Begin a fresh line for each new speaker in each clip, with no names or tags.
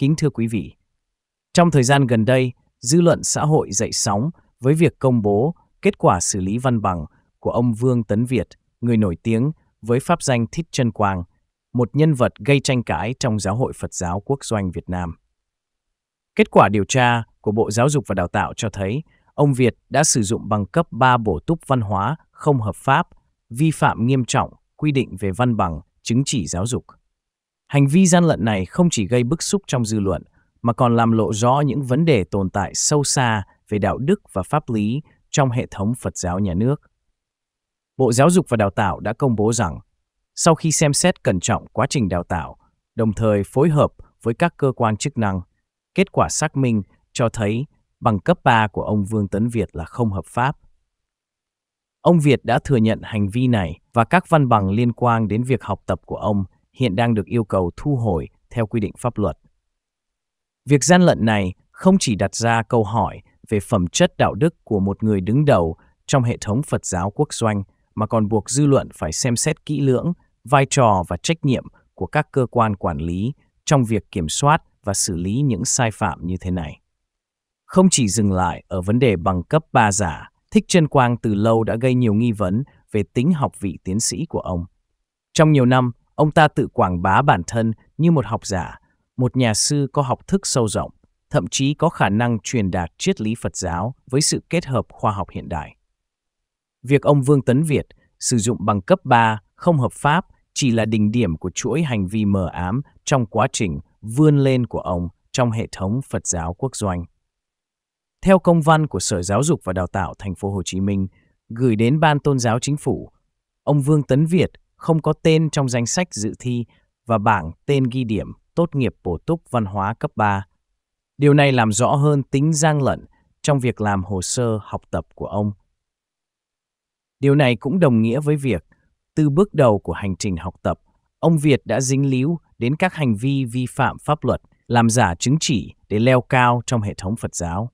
Kính thưa quý vị, trong thời gian gần đây, dư luận xã hội dậy sóng với việc công bố kết quả xử lý văn bằng của ông Vương Tấn Việt, người nổi tiếng với pháp danh Thích Trân Quang, một nhân vật gây tranh cãi trong giáo hội Phật giáo quốc doanh Việt Nam. Kết quả điều tra của Bộ Giáo dục và Đào tạo cho thấy ông Việt đã sử dụng bằng cấp 3 bổ túc văn hóa không hợp pháp, vi phạm nghiêm trọng quy định về văn bằng, chứng chỉ giáo dục. Hành vi gian lận này không chỉ gây bức xúc trong dư luận, mà còn làm lộ rõ những vấn đề tồn tại sâu xa về đạo đức và pháp lý trong hệ thống Phật giáo nhà nước. Bộ Giáo dục và Đào tạo đã công bố rằng, sau khi xem xét cẩn trọng quá trình đào tạo, đồng thời phối hợp với các cơ quan chức năng, kết quả xác minh cho thấy bằng cấp 3 của ông Vương Tấn Việt là không hợp pháp. Ông Việt đã thừa nhận hành vi này và các văn bằng liên quan đến việc học tập của ông hiện đang được yêu cầu thu hồi theo quy định pháp luật. Việc gian lận này không chỉ đặt ra câu hỏi về phẩm chất đạo đức của một người đứng đầu trong hệ thống Phật giáo quốc doanh mà còn buộc dư luận phải xem xét kỹ lưỡng vai trò và trách nhiệm của các cơ quan quản lý trong việc kiểm soát và xử lý những sai phạm như thế này. Không chỉ dừng lại ở vấn đề bằng cấp ba giả, Thích Trân Quang từ lâu đã gây nhiều nghi vấn về tính học vị tiến sĩ của ông. Trong nhiều năm, Ông ta tự quảng bá bản thân như một học giả, một nhà sư có học thức sâu rộng, thậm chí có khả năng truyền đạt triết lý Phật giáo với sự kết hợp khoa học hiện đại. Việc ông Vương Tấn Việt sử dụng bằng cấp 3 không hợp pháp chỉ là đỉnh điểm của chuỗi hành vi mờ ám trong quá trình vươn lên của ông trong hệ thống Phật giáo quốc doanh. Theo công văn của Sở Giáo dục và Đào tạo Thành phố Hồ Chí Minh gửi đến Ban Tôn giáo Chính phủ, ông Vương Tấn Việt không có tên trong danh sách dự thi và bảng tên ghi điểm tốt nghiệp bổ túc văn hóa cấp 3. Điều này làm rõ hơn tính gian lận trong việc làm hồ sơ học tập của ông. Điều này cũng đồng nghĩa với việc, từ bước đầu của hành trình học tập, ông Việt đã dính líu đến các hành vi vi phạm pháp luật, làm giả chứng chỉ để leo cao trong hệ thống Phật giáo.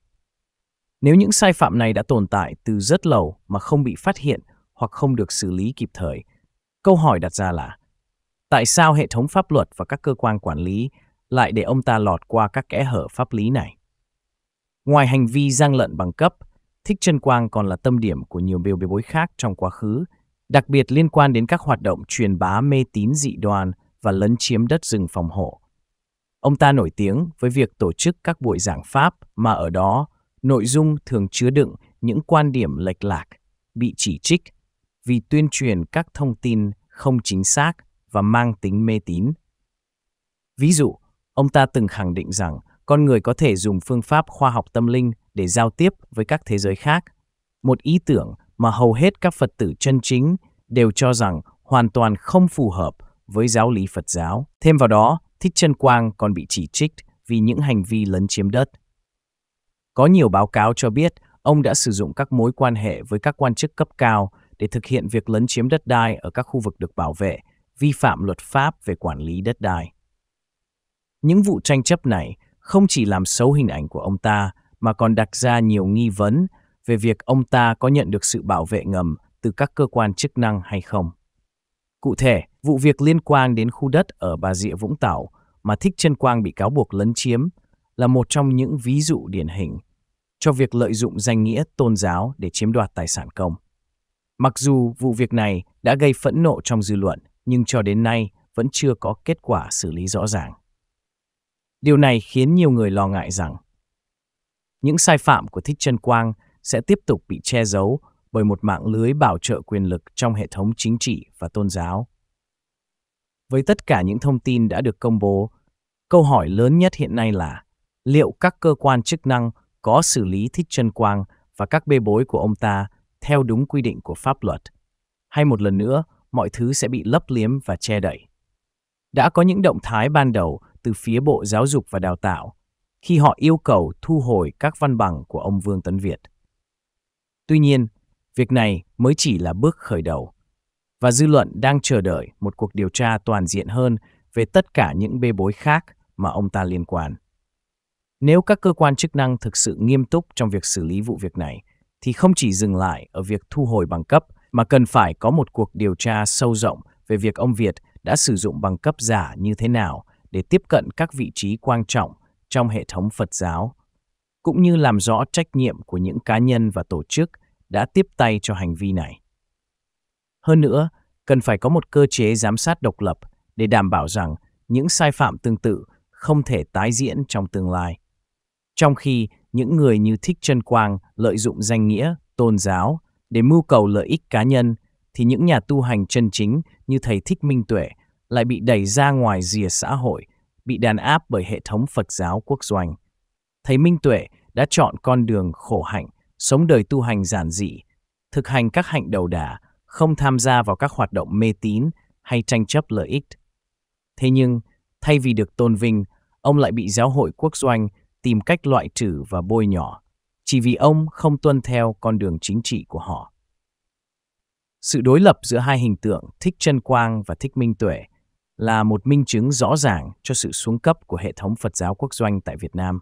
Nếu những sai phạm này đã tồn tại từ rất lâu mà không bị phát hiện hoặc không được xử lý kịp thời, Câu hỏi đặt ra là, tại sao hệ thống pháp luật và các cơ quan quản lý lại để ông ta lọt qua các kẽ hở pháp lý này? Ngoài hành vi gian lận bằng cấp, Thích Trân Quang còn là tâm điểm của nhiều biểu bê bối khác trong quá khứ, đặc biệt liên quan đến các hoạt động truyền bá mê tín dị đoan và lấn chiếm đất rừng phòng hộ. Ông ta nổi tiếng với việc tổ chức các buổi giảng pháp mà ở đó nội dung thường chứa đựng những quan điểm lệch lạc, bị chỉ trích vì tuyên truyền các thông tin không chính xác và mang tính mê tín. Ví dụ, ông ta từng khẳng định rằng con người có thể dùng phương pháp khoa học tâm linh để giao tiếp với các thế giới khác, một ý tưởng mà hầu hết các Phật tử chân chính đều cho rằng hoàn toàn không phù hợp với giáo lý Phật giáo. Thêm vào đó, Thích chân Quang còn bị chỉ trích vì những hành vi lấn chiếm đất. Có nhiều báo cáo cho biết ông đã sử dụng các mối quan hệ với các quan chức cấp cao để thực hiện việc lấn chiếm đất đai ở các khu vực được bảo vệ, vi phạm luật pháp về quản lý đất đai. Những vụ tranh chấp này không chỉ làm xấu hình ảnh của ông ta mà còn đặt ra nhiều nghi vấn về việc ông ta có nhận được sự bảo vệ ngầm từ các cơ quan chức năng hay không. Cụ thể, vụ việc liên quan đến khu đất ở Bà Rịa Vũng Tàu mà Thích Trân Quang bị cáo buộc lấn chiếm là một trong những ví dụ điển hình cho việc lợi dụng danh nghĩa tôn giáo để chiếm đoạt tài sản công. Mặc dù vụ việc này đã gây phẫn nộ trong dư luận, nhưng cho đến nay vẫn chưa có kết quả xử lý rõ ràng. Điều này khiến nhiều người lo ngại rằng những sai phạm của Thích Trân Quang sẽ tiếp tục bị che giấu bởi một mạng lưới bảo trợ quyền lực trong hệ thống chính trị và tôn giáo. Với tất cả những thông tin đã được công bố, câu hỏi lớn nhất hiện nay là liệu các cơ quan chức năng có xử lý Thích Trân Quang và các bê bối của ông ta theo đúng quy định của pháp luật, hay một lần nữa, mọi thứ sẽ bị lấp liếm và che đậy. Đã có những động thái ban đầu từ phía Bộ Giáo dục và Đào tạo khi họ yêu cầu thu hồi các văn bằng của ông Vương Tấn Việt. Tuy nhiên, việc này mới chỉ là bước khởi đầu, và dư luận đang chờ đợi một cuộc điều tra toàn diện hơn về tất cả những bê bối khác mà ông ta liên quan. Nếu các cơ quan chức năng thực sự nghiêm túc trong việc xử lý vụ việc này, thì không chỉ dừng lại ở việc thu hồi bằng cấp mà cần phải có một cuộc điều tra sâu rộng về việc ông Việt đã sử dụng bằng cấp giả như thế nào để tiếp cận các vị trí quan trọng trong hệ thống Phật giáo, cũng như làm rõ trách nhiệm của những cá nhân và tổ chức đã tiếp tay cho hành vi này. Hơn nữa, cần phải có một cơ chế giám sát độc lập để đảm bảo rằng những sai phạm tương tự không thể tái diễn trong tương lai. Trong khi những người như Thích Trân Quang lợi dụng danh nghĩa, tôn giáo để mưu cầu lợi ích cá nhân, thì những nhà tu hành chân chính như Thầy Thích Minh Tuệ lại bị đẩy ra ngoài rìa xã hội, bị đàn áp bởi hệ thống Phật giáo quốc doanh. Thầy Minh Tuệ đã chọn con đường khổ hạnh, sống đời tu hành giản dị, thực hành các hạnh đầu đà, không tham gia vào các hoạt động mê tín hay tranh chấp lợi ích. Thế nhưng, thay vì được tôn vinh, ông lại bị giáo hội quốc doanh tìm cách loại trừ và bôi nhỏ chỉ vì ông không tuân theo con đường chính trị của họ. Sự đối lập giữa hai hình tượng Thích Chân Quang và Thích Minh Tuệ là một minh chứng rõ ràng cho sự xuống cấp của hệ thống Phật giáo quốc doanh tại Việt Nam.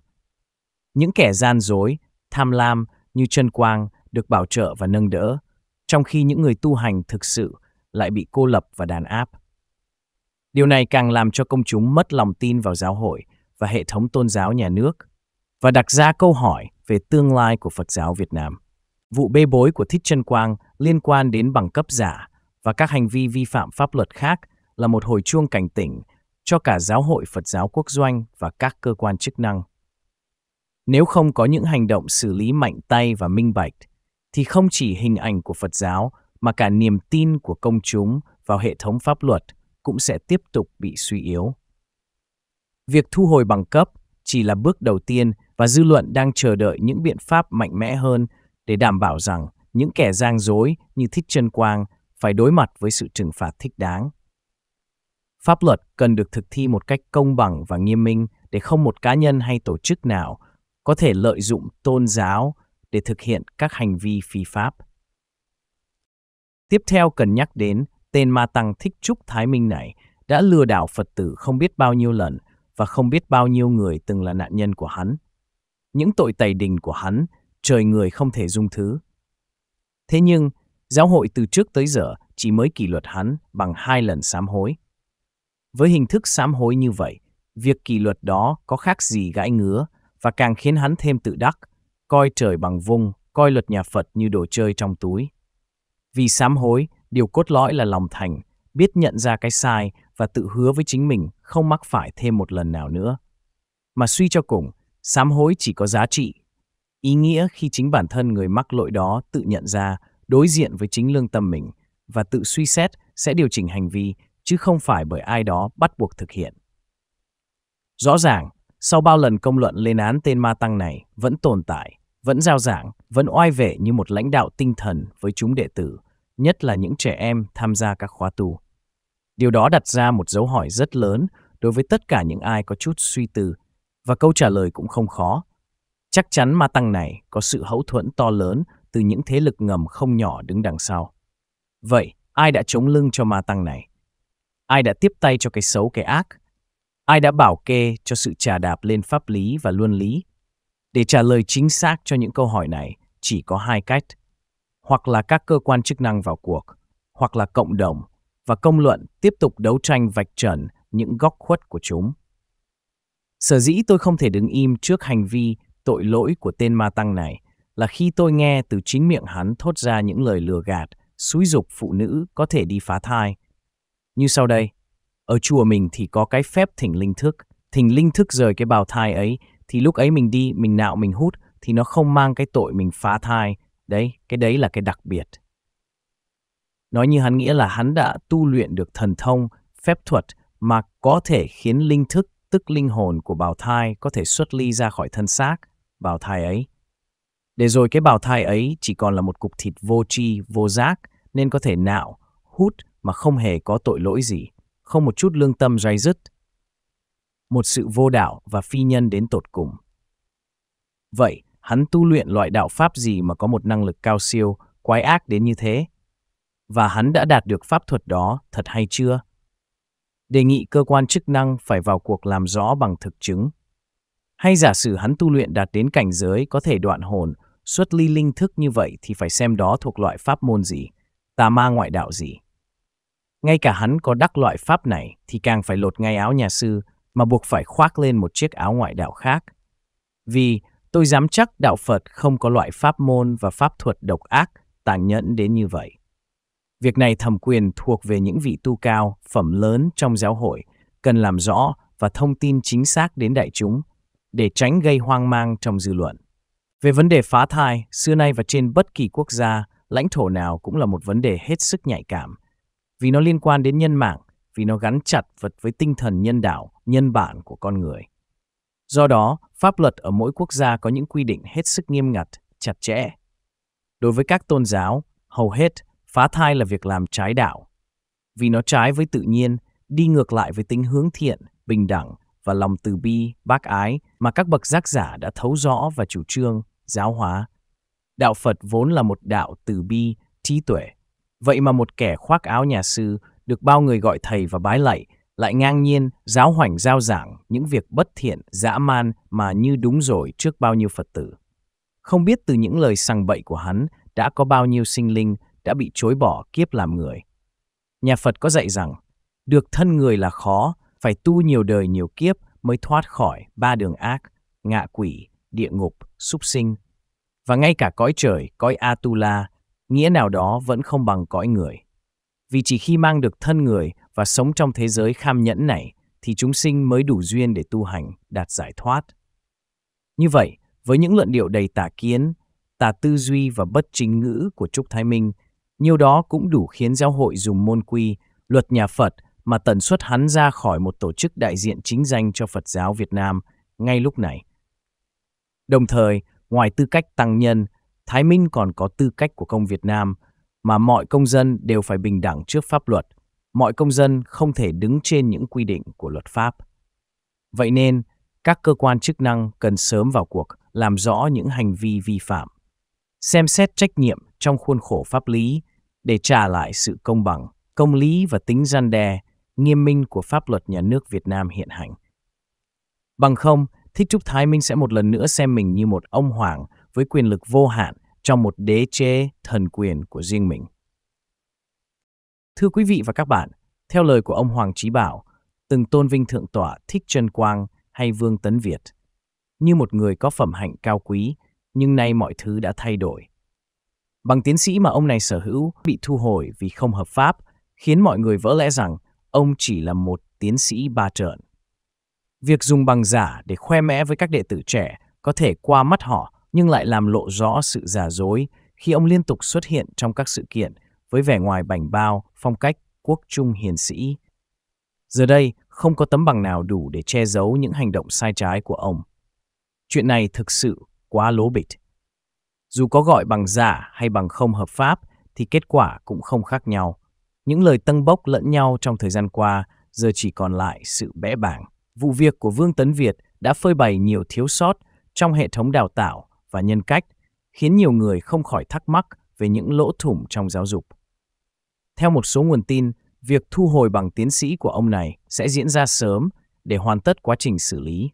Những kẻ gian dối, tham lam như Chân Quang được bảo trợ và nâng đỡ, trong khi những người tu hành thực sự lại bị cô lập và đàn áp. Điều này càng làm cho công chúng mất lòng tin vào giáo hội và hệ thống tôn giáo nhà nước – và đặt ra câu hỏi về tương lai của Phật giáo Việt Nam. Vụ bê bối của Thích Trân Quang liên quan đến bằng cấp giả và các hành vi vi phạm pháp luật khác là một hồi chuông cảnh tỉnh cho cả giáo hội Phật giáo quốc doanh và các cơ quan chức năng. Nếu không có những hành động xử lý mạnh tay và minh bạch, thì không chỉ hình ảnh của Phật giáo mà cả niềm tin của công chúng vào hệ thống pháp luật cũng sẽ tiếp tục bị suy yếu. Việc thu hồi bằng cấp chỉ là bước đầu tiên và dư luận đang chờ đợi những biện pháp mạnh mẽ hơn để đảm bảo rằng những kẻ giang dối như Thích Trân Quang phải đối mặt với sự trừng phạt thích đáng. Pháp luật cần được thực thi một cách công bằng và nghiêm minh để không một cá nhân hay tổ chức nào có thể lợi dụng tôn giáo để thực hiện các hành vi phi pháp. Tiếp theo cần nhắc đến tên ma tăng thích trúc Thái Minh này đã lừa đảo Phật tử không biết bao nhiêu lần và không biết bao nhiêu người từng là nạn nhân của hắn những tội tày đình của hắn, trời người không thể dung thứ. Thế nhưng, giáo hội từ trước tới giờ chỉ mới kỷ luật hắn bằng hai lần sám hối. Với hình thức sám hối như vậy, việc kỷ luật đó có khác gì gãi ngứa và càng khiến hắn thêm tự đắc, coi trời bằng vung, coi luật nhà Phật như đồ chơi trong túi. Vì sám hối, điều cốt lõi là lòng thành, biết nhận ra cái sai và tự hứa với chính mình không mắc phải thêm một lần nào nữa. Mà suy cho cùng, Sám hối chỉ có giá trị, ý nghĩa khi chính bản thân người mắc lỗi đó tự nhận ra, đối diện với chính lương tâm mình và tự suy xét sẽ điều chỉnh hành vi chứ không phải bởi ai đó bắt buộc thực hiện. Rõ ràng, sau bao lần công luận lên án tên ma tăng này vẫn tồn tại, vẫn giao giảng, vẫn oai vệ như một lãnh đạo tinh thần với chúng đệ tử, nhất là những trẻ em tham gia các khóa tu. Điều đó đặt ra một dấu hỏi rất lớn đối với tất cả những ai có chút suy tư và câu trả lời cũng không khó. Chắc chắn ma tăng này có sự hậu thuẫn to lớn từ những thế lực ngầm không nhỏ đứng đằng sau. Vậy, ai đã chống lưng cho ma tăng này? Ai đã tiếp tay cho cái xấu cái ác? Ai đã bảo kê cho sự trà đạp lên pháp lý và luân lý? Để trả lời chính xác cho những câu hỏi này, chỉ có hai cách. Hoặc là các cơ quan chức năng vào cuộc, hoặc là cộng đồng và công luận tiếp tục đấu tranh vạch trần những góc khuất của chúng. Sở dĩ tôi không thể đứng im trước hành vi tội lỗi của tên ma tăng này là khi tôi nghe từ chính miệng hắn thốt ra những lời lừa gạt, xúi dục phụ nữ có thể đi phá thai. Như sau đây, ở chùa mình thì có cái phép thỉnh linh thức, thỉnh linh thức rời cái bào thai ấy, thì lúc ấy mình đi, mình nạo, mình hút, thì nó không mang cái tội mình phá thai. Đấy, cái đấy là cái đặc biệt. Nói như hắn nghĩa là hắn đã tu luyện được thần thông, phép thuật mà có thể khiến linh thức tức linh hồn của bào thai có thể xuất ly ra khỏi thân xác, bào thai ấy. Để rồi cái bào thai ấy chỉ còn là một cục thịt vô tri, vô giác, nên có thể nạo, hút mà không hề có tội lỗi gì, không một chút lương tâm dai dứt. Một sự vô đạo và phi nhân đến tột cùng. Vậy, hắn tu luyện loại đạo pháp gì mà có một năng lực cao siêu, quái ác đến như thế? Và hắn đã đạt được pháp thuật đó thật hay chưa? đề nghị cơ quan chức năng phải vào cuộc làm rõ bằng thực chứng. Hay giả sử hắn tu luyện đạt đến cảnh giới có thể đoạn hồn, xuất ly linh thức như vậy thì phải xem đó thuộc loại pháp môn gì, tà ma ngoại đạo gì. Ngay cả hắn có đắc loại pháp này thì càng phải lột ngay áo nhà sư mà buộc phải khoác lên một chiếc áo ngoại đạo khác. Vì tôi dám chắc đạo Phật không có loại pháp môn và pháp thuật độc ác, tàn nhẫn đến như vậy. Việc này thẩm quyền thuộc về những vị tu cao, phẩm lớn trong giáo hội, cần làm rõ và thông tin chính xác đến đại chúng để tránh gây hoang mang trong dư luận. Về vấn đề phá thai, xưa nay và trên bất kỳ quốc gia, lãnh thổ nào cũng là một vấn đề hết sức nhạy cảm, vì nó liên quan đến nhân mạng, vì nó gắn chặt vật với tinh thần nhân đạo, nhân bản của con người. Do đó, pháp luật ở mỗi quốc gia có những quy định hết sức nghiêm ngặt, chặt chẽ. Đối với các tôn giáo, hầu hết Phá thai là việc làm trái đạo, vì nó trái với tự nhiên, đi ngược lại với tính hướng thiện, bình đẳng và lòng từ bi, bác ái mà các bậc giác giả đã thấu rõ và chủ trương, giáo hóa. Đạo Phật vốn là một đạo từ bi, trí tuệ. Vậy mà một kẻ khoác áo nhà sư được bao người gọi thầy và bái lạy lại ngang nhiên giáo hoành giao giảng những việc bất thiện, dã man mà như đúng rồi trước bao nhiêu Phật tử. Không biết từ những lời sằng bậy của hắn đã có bao nhiêu sinh linh đã bị chối bỏ kiếp làm người. Nhà Phật có dạy rằng, được thân người là khó, phải tu nhiều đời nhiều kiếp mới thoát khỏi ba đường ác, ngạ quỷ, địa ngục, súc sinh. Và ngay cả cõi trời, cõi Atula, nghĩa nào đó vẫn không bằng cõi người. Vì chỉ khi mang được thân người và sống trong thế giới kham nhẫn này, thì chúng sinh mới đủ duyên để tu hành, đạt giải thoát. Như vậy, với những luận điệu đầy tà kiến, tà tư duy và bất chính ngữ của Trúc Thái Minh – nhiều đó cũng đủ khiến giáo hội dùng môn quy, luật nhà Phật mà tần suất hắn ra khỏi một tổ chức đại diện chính danh cho Phật giáo Việt Nam ngay lúc này. Đồng thời, ngoài tư cách tăng nhân, Thái Minh còn có tư cách của công Việt Nam mà mọi công dân đều phải bình đẳng trước pháp luật. Mọi công dân không thể đứng trên những quy định của luật pháp. Vậy nên, các cơ quan chức năng cần sớm vào cuộc làm rõ những hành vi vi phạm xem xét trách nhiệm trong khuôn khổ pháp lý để trả lại sự công bằng, công lý và tính gian đe nghiêm minh của pháp luật nhà nước Việt Nam hiện hành. Bằng không, Thích Trúc Thái Minh sẽ một lần nữa xem mình như một ông hoàng với quyền lực vô hạn trong một đế chế thần quyền của riêng mình. Thưa quý vị và các bạn, theo lời của ông Hoàng Chí Bảo, từng tôn vinh thượng tọa Thích Trân Quang hay Vương Tấn Việt, như một người có phẩm hạnh cao quý nhưng nay mọi thứ đã thay đổi. Bằng tiến sĩ mà ông này sở hữu bị thu hồi vì không hợp pháp, khiến mọi người vỡ lẽ rằng ông chỉ là một tiến sĩ ba trợn. Việc dùng bằng giả để khoe mẽ với các đệ tử trẻ có thể qua mắt họ nhưng lại làm lộ rõ sự giả dối khi ông liên tục xuất hiện trong các sự kiện với vẻ ngoài bảnh bao, phong cách quốc trung hiền sĩ. Giờ đây, không có tấm bằng nào đủ để che giấu những hành động sai trái của ông. Chuyện này thực sự quá lố bịch. Dù có gọi bằng giả hay bằng không hợp pháp thì kết quả cũng không khác nhau. Những lời tâng bốc lẫn nhau trong thời gian qua giờ chỉ còn lại sự bẽ bàng. Vụ việc của Vương Tấn Việt đã phơi bày nhiều thiếu sót trong hệ thống đào tạo và nhân cách, khiến nhiều người không khỏi thắc mắc về những lỗ thủng trong giáo dục. Theo một số nguồn tin, việc thu hồi bằng tiến sĩ của ông này sẽ diễn ra sớm để hoàn tất quá trình xử lý.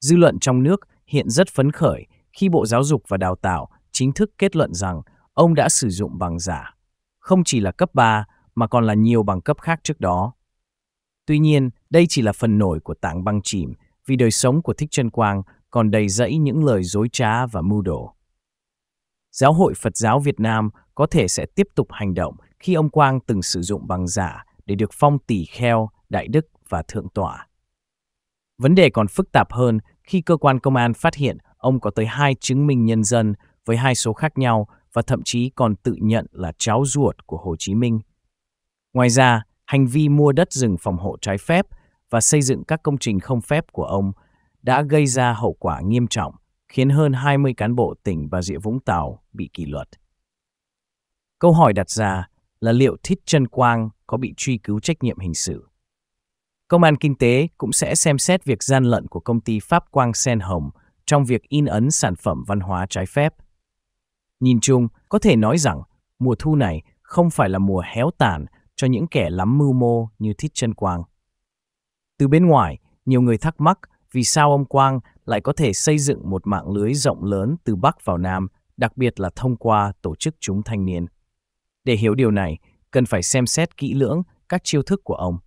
Dư luận trong nước hiện rất phấn khởi khi Bộ Giáo dục và Đào tạo chính thức kết luận rằng ông đã sử dụng bằng giả, không chỉ là cấp 3 mà còn là nhiều bằng cấp khác trước đó. Tuy nhiên, đây chỉ là phần nổi của tảng băng chìm vì đời sống của Thích Trân Quang còn đầy rẫy những lời dối trá và mưu đồ. Giáo hội Phật giáo Việt Nam có thể sẽ tiếp tục hành động khi ông Quang từng sử dụng bằng giả để được phong tỷ kheo, đại đức và thượng tọa. Vấn đề còn phức tạp hơn khi cơ quan công an phát hiện, ông có tới hai chứng minh nhân dân với hai số khác nhau và thậm chí còn tự nhận là cháu ruột của Hồ Chí Minh. Ngoài ra, hành vi mua đất rừng phòng hộ trái phép và xây dựng các công trình không phép của ông đã gây ra hậu quả nghiêm trọng, khiến hơn 20 cán bộ tỉnh Bà Rịa Vũng Tàu bị kỷ luật. Câu hỏi đặt ra là liệu Thích Trân Quang có bị truy cứu trách nhiệm hình sự? Công an Kinh tế cũng sẽ xem xét việc gian lận của công ty Pháp Quang Sen Hồng trong việc in ấn sản phẩm văn hóa trái phép. Nhìn chung, có thể nói rằng mùa thu này không phải là mùa héo tàn cho những kẻ lắm mưu mô như Thích Trân Quang. Từ bên ngoài, nhiều người thắc mắc vì sao ông Quang lại có thể xây dựng một mạng lưới rộng lớn từ Bắc vào Nam, đặc biệt là thông qua tổ chức chúng thanh niên. Để hiểu điều này, cần phải xem xét kỹ lưỡng các chiêu thức của ông –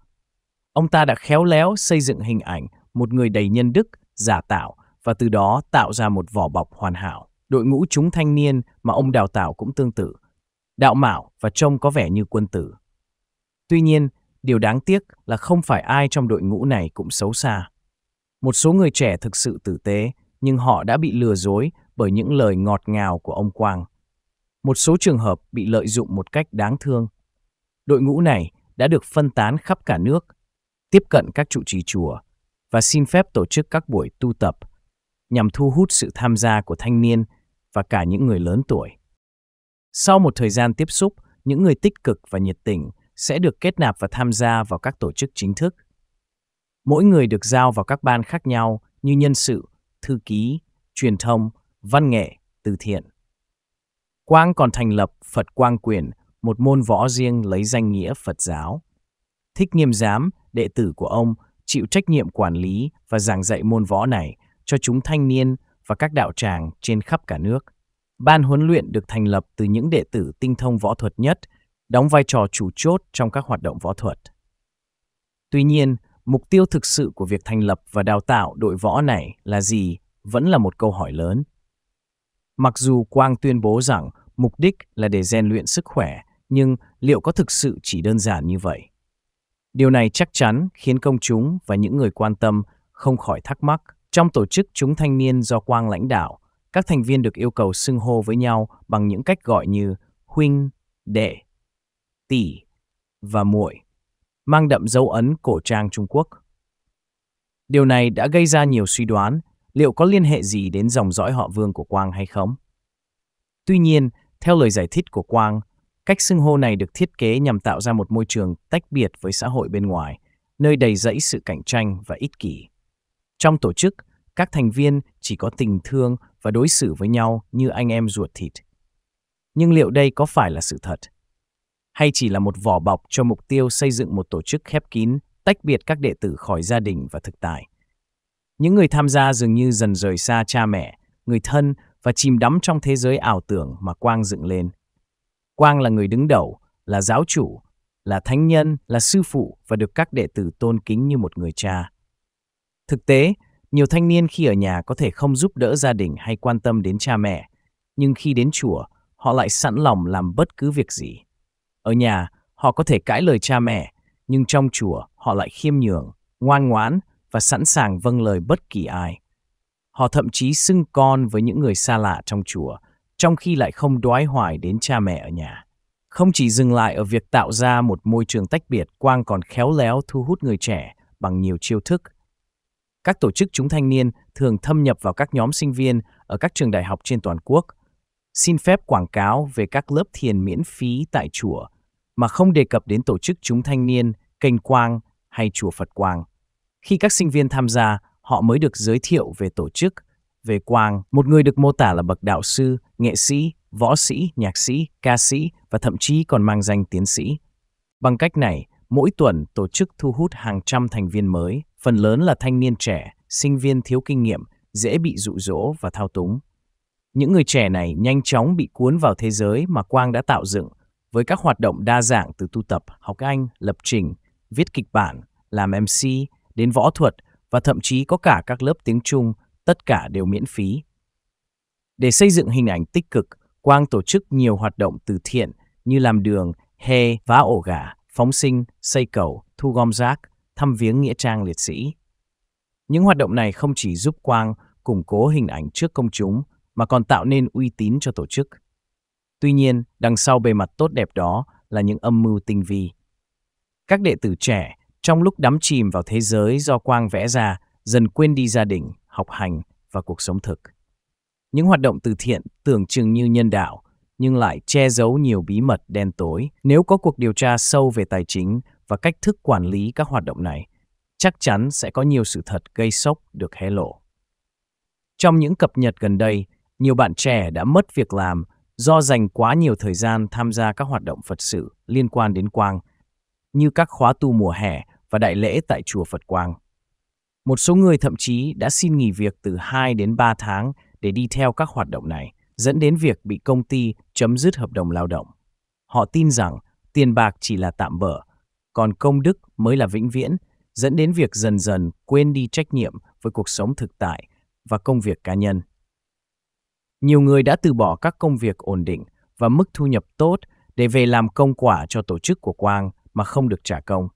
Ông ta đã khéo léo xây dựng hình ảnh một người đầy nhân đức, giả tạo và từ đó tạo ra một vỏ bọc hoàn hảo. Đội ngũ chúng thanh niên mà ông đào tạo cũng tương tự, đạo mạo và trông có vẻ như quân tử. Tuy nhiên, điều đáng tiếc là không phải ai trong đội ngũ này cũng xấu xa. Một số người trẻ thực sự tử tế, nhưng họ đã bị lừa dối bởi những lời ngọt ngào của ông Quang. Một số trường hợp bị lợi dụng một cách đáng thương. Đội ngũ này đã được phân tán khắp cả nước tiếp cận các trụ trì chùa và xin phép tổ chức các buổi tu tập nhằm thu hút sự tham gia của thanh niên và cả những người lớn tuổi. Sau một thời gian tiếp xúc, những người tích cực và nhiệt tình sẽ được kết nạp và tham gia vào các tổ chức chính thức. Mỗi người được giao vào các ban khác nhau như nhân sự, thư ký, truyền thông, văn nghệ, từ thiện. Quang còn thành lập Phật Quang Quyền, một môn võ riêng lấy danh nghĩa Phật giáo. Thích Nghiêm Giám đệ tử của ông chịu trách nhiệm quản lý và giảng dạy môn võ này cho chúng thanh niên và các đạo tràng trên khắp cả nước. Ban huấn luyện được thành lập từ những đệ tử tinh thông võ thuật nhất, đóng vai trò chủ chốt trong các hoạt động võ thuật. Tuy nhiên, mục tiêu thực sự của việc thành lập và đào tạo đội võ này là gì vẫn là một câu hỏi lớn. Mặc dù Quang tuyên bố rằng mục đích là để rèn luyện sức khỏe, nhưng liệu có thực sự chỉ đơn giản như vậy? Điều này chắc chắn khiến công chúng và những người quan tâm không khỏi thắc mắc. Trong tổ chức chúng thanh niên do Quang lãnh đạo, các thành viên được yêu cầu xưng hô với nhau bằng những cách gọi như huynh, đệ, tỷ và muội, mang đậm dấu ấn cổ trang Trung Quốc. Điều này đã gây ra nhiều suy đoán liệu có liên hệ gì đến dòng dõi họ Vương của Quang hay không. Tuy nhiên, theo lời giải thích của Quang, Cách xưng hô này được thiết kế nhằm tạo ra một môi trường tách biệt với xã hội bên ngoài, nơi đầy rẫy sự cạnh tranh và ích kỷ. Trong tổ chức, các thành viên chỉ có tình thương và đối xử với nhau như anh em ruột thịt. Nhưng liệu đây có phải là sự thật? Hay chỉ là một vỏ bọc cho mục tiêu xây dựng một tổ chức khép kín, tách biệt các đệ tử khỏi gia đình và thực tại? Những người tham gia dường như dần rời xa cha mẹ, người thân và chìm đắm trong thế giới ảo tưởng mà Quang dựng lên – Quang là người đứng đầu, là giáo chủ, là thánh nhân, là sư phụ và được các đệ tử tôn kính như một người cha. Thực tế, nhiều thanh niên khi ở nhà có thể không giúp đỡ gia đình hay quan tâm đến cha mẹ, nhưng khi đến chùa, họ lại sẵn lòng làm bất cứ việc gì. Ở nhà, họ có thể cãi lời cha mẹ, nhưng trong chùa họ lại khiêm nhường, ngoan ngoãn và sẵn sàng vâng lời bất kỳ ai. Họ thậm chí xưng con với những người xa lạ trong chùa trong khi lại không đoái hoài đến cha mẹ ở nhà. Không chỉ dừng lại ở việc tạo ra một môi trường tách biệt, Quang còn khéo léo thu hút người trẻ bằng nhiều chiêu thức. Các tổ chức chúng thanh niên thường thâm nhập vào các nhóm sinh viên ở các trường đại học trên toàn quốc, xin phép quảng cáo về các lớp thiền miễn phí tại chùa mà không đề cập đến tổ chức chúng thanh niên, kênh Quang hay chùa Phật Quang. Khi các sinh viên tham gia, họ mới được giới thiệu về tổ chức, về Quang, một người được mô tả là bậc đạo sư, nghệ sĩ, võ sĩ, nhạc sĩ, ca sĩ và thậm chí còn mang danh tiến sĩ. Bằng cách này, mỗi tuần tổ chức thu hút hàng trăm thành viên mới, phần lớn là thanh niên trẻ, sinh viên thiếu kinh nghiệm, dễ bị dụ dỗ và thao túng. Những người trẻ này nhanh chóng bị cuốn vào thế giới mà Quang đã tạo dựng với các hoạt động đa dạng từ tu tập, học Anh, lập trình, viết kịch bản, làm MC, đến võ thuật và thậm chí có cả các lớp tiếng Trung tất cả đều miễn phí. Để xây dựng hình ảnh tích cực, Quang tổ chức nhiều hoạt động từ thiện như làm đường, hê, vá ổ gà, phóng sinh, xây cầu, thu gom rác, thăm viếng nghĩa trang liệt sĩ. Những hoạt động này không chỉ giúp Quang củng cố hình ảnh trước công chúng mà còn tạo nên uy tín cho tổ chức. Tuy nhiên, đằng sau bề mặt tốt đẹp đó là những âm mưu tinh vi. Các đệ tử trẻ, trong lúc đắm chìm vào thế giới do Quang vẽ ra, dần quên đi gia đình, học hành và cuộc sống thực. Những hoạt động từ thiện tưởng chừng như nhân đạo, nhưng lại che giấu nhiều bí mật đen tối. Nếu có cuộc điều tra sâu về tài chính và cách thức quản lý các hoạt động này, chắc chắn sẽ có nhiều sự thật gây sốc được hé lộ. Trong những cập nhật gần đây, nhiều bạn trẻ đã mất việc làm do dành quá nhiều thời gian tham gia các hoạt động Phật sự liên quan đến Quang, như các khóa tu mùa hè và đại lễ tại chùa Phật Quang. Một số người thậm chí đã xin nghỉ việc từ 2 đến 3 tháng để đi theo các hoạt động này, dẫn đến việc bị công ty chấm dứt hợp đồng lao động. Họ tin rằng tiền bạc chỉ là tạm bỡ, còn công đức mới là vĩnh viễn, dẫn đến việc dần dần quên đi trách nhiệm với cuộc sống thực tại và công việc cá nhân. Nhiều người đã từ bỏ các công việc ổn định và mức thu nhập tốt để về làm công quả cho tổ chức của Quang mà không được trả công.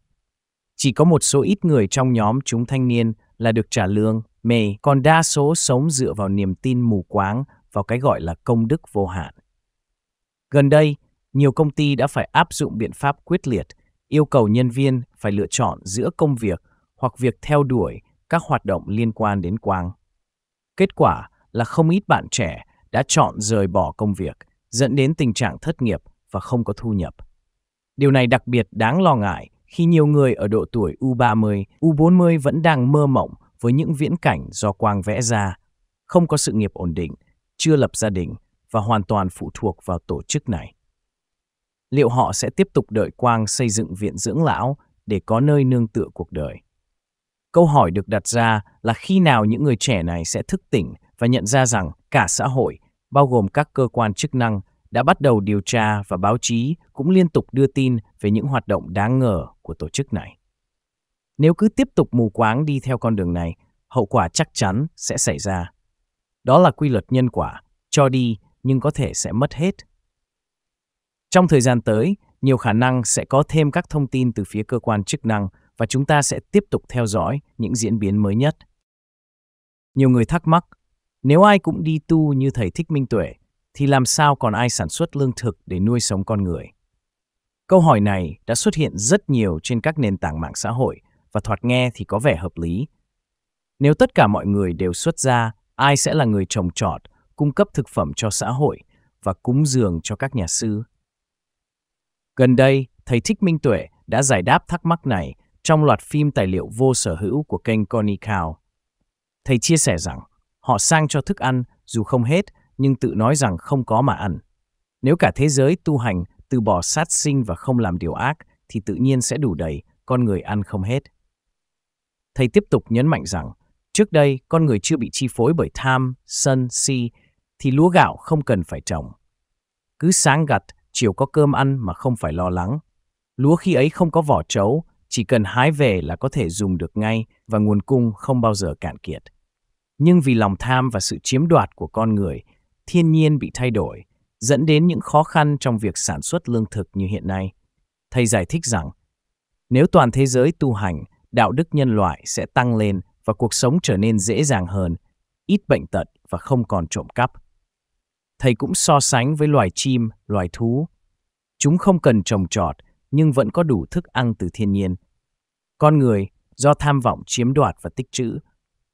Chỉ có một số ít người trong nhóm chúng thanh niên là được trả lương, mê, còn đa số sống dựa vào niềm tin mù quáng vào cái gọi là công đức vô hạn. Gần đây, nhiều công ty đã phải áp dụng biện pháp quyết liệt, yêu cầu nhân viên phải lựa chọn giữa công việc hoặc việc theo đuổi các hoạt động liên quan đến quang. Kết quả là không ít bạn trẻ đã chọn rời bỏ công việc, dẫn đến tình trạng thất nghiệp và không có thu nhập. Điều này đặc biệt đáng lo ngại khi nhiều người ở độ tuổi U30, U40 vẫn đang mơ mộng với những viễn cảnh do Quang vẽ ra, không có sự nghiệp ổn định, chưa lập gia đình và hoàn toàn phụ thuộc vào tổ chức này. Liệu họ sẽ tiếp tục đợi Quang xây dựng viện dưỡng lão để có nơi nương tựa cuộc đời? Câu hỏi được đặt ra là khi nào những người trẻ này sẽ thức tỉnh và nhận ra rằng cả xã hội, bao gồm các cơ quan chức năng đã bắt đầu điều tra và báo chí cũng liên tục đưa tin về những hoạt động đáng ngờ của tổ chức này. Nếu cứ tiếp tục mù quáng đi theo con đường này, hậu quả chắc chắn sẽ xảy ra. Đó là quy luật nhân quả, cho đi nhưng có thể sẽ mất hết. Trong thời gian tới, nhiều khả năng sẽ có thêm các thông tin từ phía cơ quan chức năng và chúng ta sẽ tiếp tục theo dõi những diễn biến mới nhất. Nhiều người thắc mắc, nếu ai cũng đi tu như thầy Thích Minh Tuệ thì làm sao còn ai sản xuất lương thực để nuôi sống con người? Câu hỏi này đã xuất hiện rất nhiều trên các nền tảng mạng xã hội và thoạt nghe thì có vẻ hợp lý. Nếu tất cả mọi người đều xuất ra, ai sẽ là người trồng trọt, cung cấp thực phẩm cho xã hội và cúng dường cho các nhà sư? Gần đây, thầy Thích Minh Tuệ đã giải đáp thắc mắc này trong loạt phim tài liệu vô sở hữu của kênh Connie Cow. Thầy chia sẻ rằng, họ sang cho thức ăn dù không hết nhưng tự nói rằng không có mà ăn. Nếu cả thế giới tu hành, từ bỏ sát sinh và không làm điều ác, thì tự nhiên sẽ đủ đầy, con người ăn không hết. Thầy tiếp tục nhấn mạnh rằng, trước đây con người chưa bị chi phối bởi tham, sân, si, thì lúa gạo không cần phải trồng. Cứ sáng gặt, chiều có cơm ăn mà không phải lo lắng. Lúa khi ấy không có vỏ trấu, chỉ cần hái về là có thể dùng được ngay và nguồn cung không bao giờ cạn kiệt. Nhưng vì lòng tham và sự chiếm đoạt của con người thiên nhiên bị thay đổi, dẫn đến những khó khăn trong việc sản xuất lương thực như hiện nay. Thầy giải thích rằng, nếu toàn thế giới tu hành, đạo đức nhân loại sẽ tăng lên và cuộc sống trở nên dễ dàng hơn, ít bệnh tật và không còn trộm cắp. Thầy cũng so sánh với loài chim, loài thú. Chúng không cần trồng trọt, nhưng vẫn có đủ thức ăn từ thiên nhiên. Con người, do tham vọng chiếm đoạt và tích trữ,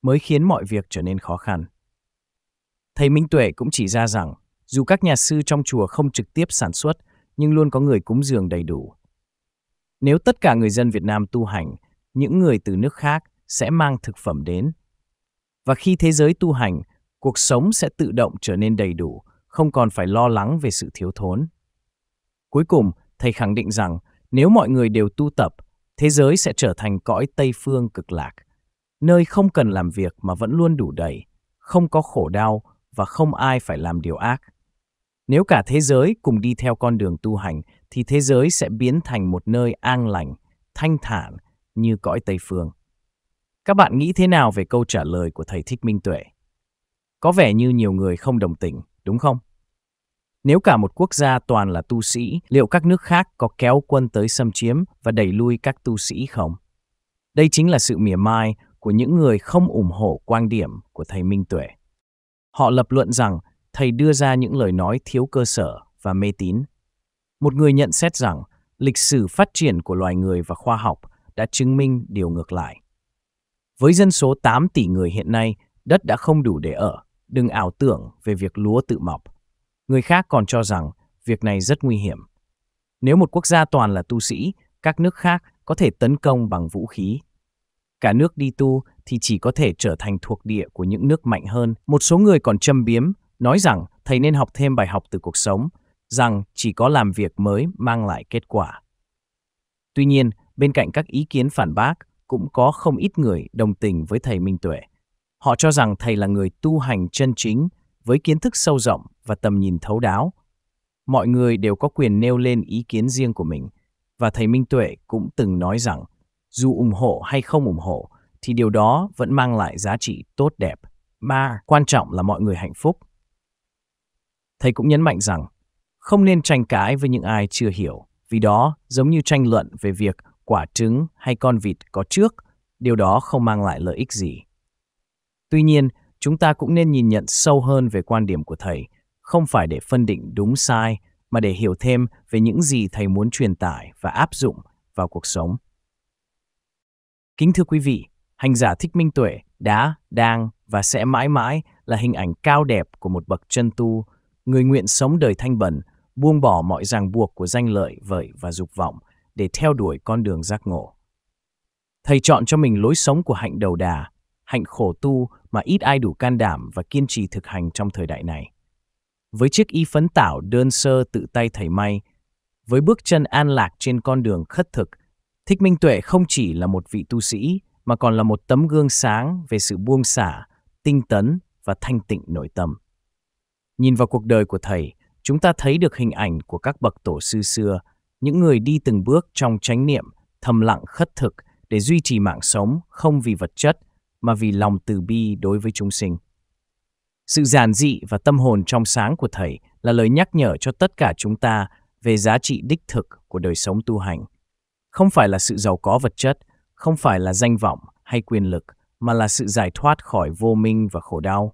mới khiến mọi việc trở nên khó khăn. Thầy Minh Tuệ cũng chỉ ra rằng, dù các nhà sư trong chùa không trực tiếp sản xuất, nhưng luôn có người cúng dường đầy đủ. Nếu tất cả người dân Việt Nam tu hành, những người từ nước khác sẽ mang thực phẩm đến. Và khi thế giới tu hành, cuộc sống sẽ tự động trở nên đầy đủ, không còn phải lo lắng về sự thiếu thốn. Cuối cùng, thầy khẳng định rằng nếu mọi người đều tu tập, thế giới sẽ trở thành cõi Tây phương cực lạc, nơi không cần làm việc mà vẫn luôn đủ đầy, không có khổ đau, và không ai phải làm điều ác. Nếu cả thế giới cùng đi theo con đường tu hành thì thế giới sẽ biến thành một nơi an lành, thanh thản như cõi Tây phương. Các bạn nghĩ thế nào về câu trả lời của thầy Thích Minh Tuệ? Có vẻ như nhiều người không đồng tình, đúng không? Nếu cả một quốc gia toàn là tu sĩ, liệu các nước khác có kéo quân tới xâm chiếm và đẩy lui các tu sĩ không? Đây chính là sự mỉa mai của những người không ủng hộ quan điểm của thầy Minh Tuệ. Họ lập luận rằng thầy đưa ra những lời nói thiếu cơ sở và mê tín. Một người nhận xét rằng lịch sử phát triển của loài người và khoa học đã chứng minh điều ngược lại. Với dân số 8 tỷ người hiện nay, đất đã không đủ để ở, đừng ảo tưởng về việc lúa tự mọc. Người khác còn cho rằng việc này rất nguy hiểm. Nếu một quốc gia toàn là tu sĩ, các nước khác có thể tấn công bằng vũ khí. Cả nước đi tu thì chỉ có thể trở thành thuộc địa của những nước mạnh hơn. Một số người còn châm biếm, nói rằng thầy nên học thêm bài học từ cuộc sống, rằng chỉ có làm việc mới mang lại kết quả. Tuy nhiên, bên cạnh các ý kiến phản bác, cũng có không ít người đồng tình với thầy Minh Tuệ. Họ cho rằng thầy là người tu hành chân chính, với kiến thức sâu rộng và tầm nhìn thấu đáo. Mọi người đều có quyền nêu lên ý kiến riêng của mình, và thầy Minh Tuệ cũng từng nói rằng, dù ủng hộ hay không ủng hộ, thì điều đó vẫn mang lại giá trị tốt đẹp. Ba, quan trọng là mọi người hạnh phúc. Thầy cũng nhấn mạnh rằng, không nên tranh cãi với những ai chưa hiểu, vì đó giống như tranh luận về việc quả trứng hay con vịt có trước, điều đó không mang lại lợi ích gì. Tuy nhiên, chúng ta cũng nên nhìn nhận sâu hơn về quan điểm của thầy, không phải để phân định đúng sai, mà để hiểu thêm về những gì thầy muốn truyền tải và áp dụng vào cuộc sống. Kính thưa quý vị, hành giả thích minh tuệ đã, đang và sẽ mãi mãi là hình ảnh cao đẹp của một bậc chân tu, người nguyện sống đời thanh bẩn, buông bỏ mọi ràng buộc của danh lợi, vợi và dục vọng để theo đuổi con đường giác ngộ. Thầy chọn cho mình lối sống của hạnh đầu đà, hạnh khổ tu mà ít ai đủ can đảm và kiên trì thực hành trong thời đại này. Với chiếc y phấn tảo đơn sơ tự tay thầy may, với bước chân an lạc trên con đường khất thực, Thích Minh Tuệ không chỉ là một vị tu sĩ mà còn là một tấm gương sáng về sự buông xả, tinh tấn và thanh tịnh nội tâm. Nhìn vào cuộc đời của thầy, chúng ta thấy được hình ảnh của các bậc tổ sư xưa, những người đi từng bước trong chánh niệm, thầm lặng khất thực để duy trì mạng sống không vì vật chất mà vì lòng từ bi đối với chúng sinh. Sự giản dị và tâm hồn trong sáng của thầy là lời nhắc nhở cho tất cả chúng ta về giá trị đích thực của đời sống tu hành. Không phải là sự giàu có vật chất không phải là danh vọng hay quyền lực mà là sự giải thoát khỏi vô minh và khổ đau.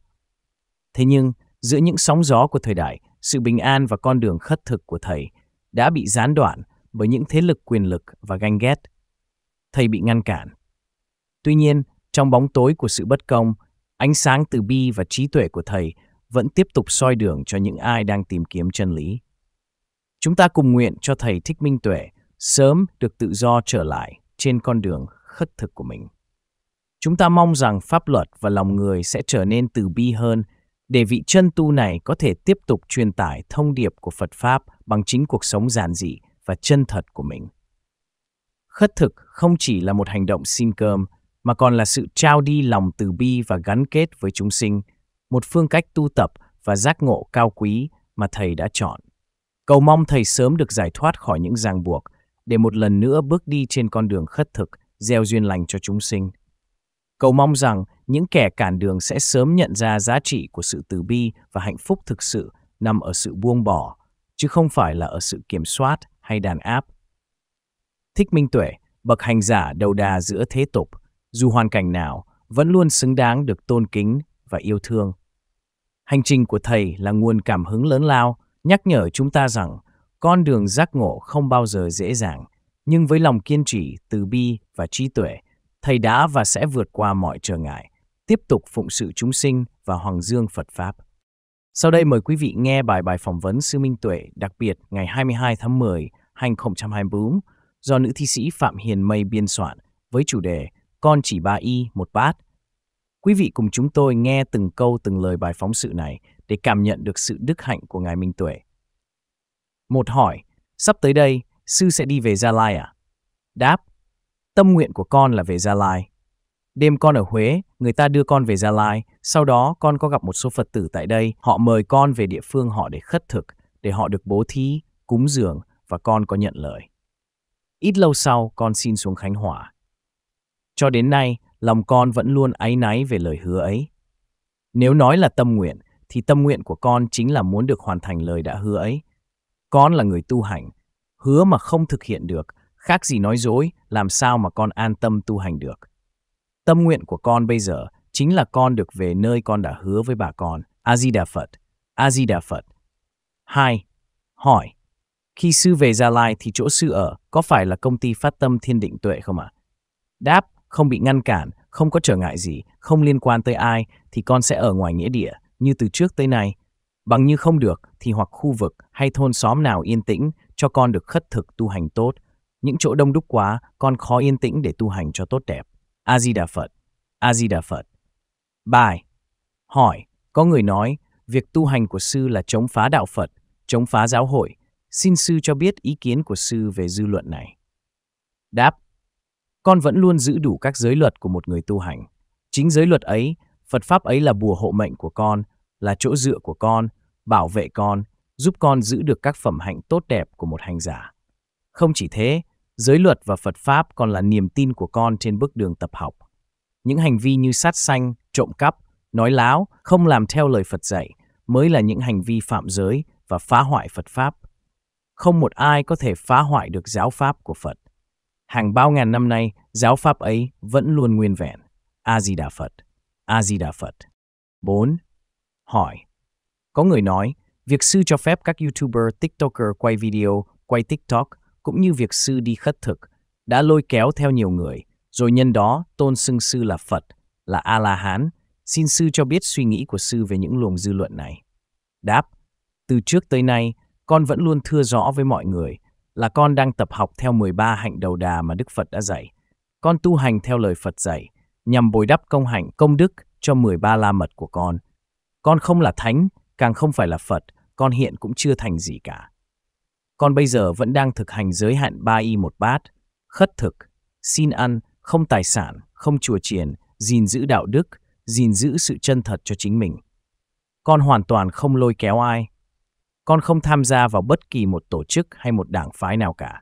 Thế nhưng, giữa những sóng gió của thời đại, sự bình an và con đường khất thực của thầy đã bị gián đoạn bởi những thế lực quyền lực và ganh ghét. Thầy bị ngăn cản. Tuy nhiên, trong bóng tối của sự bất công, ánh sáng từ bi và trí tuệ của thầy vẫn tiếp tục soi đường cho những ai đang tìm kiếm chân lý. Chúng ta cùng nguyện cho thầy Thích Minh Tuệ sớm được tự do trở lại trên con đường khất thực của mình. Chúng ta mong rằng pháp luật và lòng người sẽ trở nên từ bi hơn để vị chân tu này có thể tiếp tục truyền tải thông điệp của Phật Pháp bằng chính cuộc sống giản dị và chân thật của mình. Khất thực không chỉ là một hành động xin cơm, mà còn là sự trao đi lòng từ bi và gắn kết với chúng sinh, một phương cách tu tập và giác ngộ cao quý mà Thầy đã chọn. Cầu mong Thầy sớm được giải thoát khỏi những ràng buộc để một lần nữa bước đi trên con đường khất thực gieo duyên lành cho chúng sinh. Cầu mong rằng những kẻ cản đường sẽ sớm nhận ra giá trị của sự từ bi và hạnh phúc thực sự nằm ở sự buông bỏ, chứ không phải là ở sự kiểm soát hay đàn áp. Thích Minh Tuệ, bậc hành giả đầu đà giữa thế tục, dù hoàn cảnh nào, vẫn luôn xứng đáng được tôn kính và yêu thương. Hành trình của Thầy là nguồn cảm hứng lớn lao, nhắc nhở chúng ta rằng con đường giác ngộ không bao giờ dễ dàng, nhưng với lòng kiên trì, từ bi và trí tuệ, thầy đã và sẽ vượt qua mọi trở ngại, tiếp tục phụng sự chúng sinh và hoàng dương Phật Pháp. Sau đây mời quý vị nghe bài bài phỏng vấn Sư Minh Tuệ đặc biệt ngày 22 tháng 10, 2024 do nữ thi sĩ Phạm Hiền Mây biên soạn với chủ đề Con chỉ ba y một bát. Quý vị cùng chúng tôi nghe từng câu từng lời bài phóng sự này để cảm nhận được sự đức hạnh của Ngài Minh Tuệ. Một hỏi, sắp tới đây, sư sẽ đi về Gia Lai à? Đáp, tâm nguyện của con là về Gia Lai. Đêm con ở Huế, người ta đưa con về Gia Lai, sau đó con có gặp một số Phật tử tại đây, họ mời con về địa phương họ để khất thực, để họ được bố thí, cúng dường và con có nhận lời. Ít lâu sau, con xin xuống Khánh Hòa. Cho đến nay, lòng con vẫn luôn áy náy về lời hứa ấy. Nếu nói là tâm nguyện, thì tâm nguyện của con chính là muốn được hoàn thành lời đã hứa ấy. Con là người tu hành, hứa mà không thực hiện được, khác gì nói dối, làm sao mà con an tâm tu hành được. Tâm nguyện của con bây giờ chính là con được về nơi con đã hứa với bà con. A-di-đà Phật, A-di-đà Phật. 2. Hỏi, khi sư về Gia Lai thì chỗ sư ở có phải là công ty phát tâm thiên định tuệ không ạ? À? Đáp, không bị ngăn cản, không có trở ngại gì, không liên quan tới ai thì con sẽ ở ngoài nghĩa địa, như từ trước tới nay. Bằng như không được thì hoặc khu vực hay thôn xóm nào yên tĩnh cho con được khất thực tu hành tốt. Những chỗ đông đúc quá, con khó yên tĩnh để tu hành cho tốt đẹp. A-di-đà Phật, A-di-đà Phật. Bài Hỏi, có người nói, việc tu hành của sư là chống phá đạo Phật, chống phá giáo hội. Xin sư cho biết ý kiến của sư về dư luận này. Đáp Con vẫn luôn giữ đủ các giới luật của một người tu hành. Chính giới luật ấy, Phật Pháp ấy là bùa hộ mệnh của con, là chỗ dựa của con, bảo vệ con, giúp con giữ được các phẩm hạnh tốt đẹp của một hành giả. Không chỉ thế, giới luật và Phật Pháp còn là niềm tin của con trên bước đường tập học. Những hành vi như sát sanh, trộm cắp, nói láo, không làm theo lời Phật dạy mới là những hành vi phạm giới và phá hoại Phật Pháp. Không một ai có thể phá hoại được giáo Pháp của Phật. Hàng bao ngàn năm nay, giáo Pháp ấy vẫn luôn nguyên vẹn. A-di-đà Phật, A-di-đà Phật. 4. Hỏi. Có người nói, Việc sư cho phép các YouTuber, TikToker quay video, quay TikTok cũng như việc sư đi khất thực đã lôi kéo theo nhiều người, rồi nhân đó tôn xưng sư là Phật, là A-la-hán. Xin sư cho biết suy nghĩ của sư về những luồng dư luận này. Đáp, từ trước tới nay, con vẫn luôn thưa rõ với mọi người là con đang tập học theo 13 hạnh đầu đà mà Đức Phật đã dạy. Con tu hành theo lời Phật dạy, nhằm bồi đắp công hạnh công đức cho 13 la mật của con. Con không là thánh, càng không phải là Phật, con hiện cũng chưa thành gì cả. Con bây giờ vẫn đang thực hành giới hạn ba y một bát, khất thực, xin ăn, không tài sản, không chùa chiền, gìn giữ đạo đức, gìn giữ sự chân thật cho chính mình. Con hoàn toàn không lôi kéo ai. Con không tham gia vào bất kỳ một tổ chức hay một đảng phái nào cả.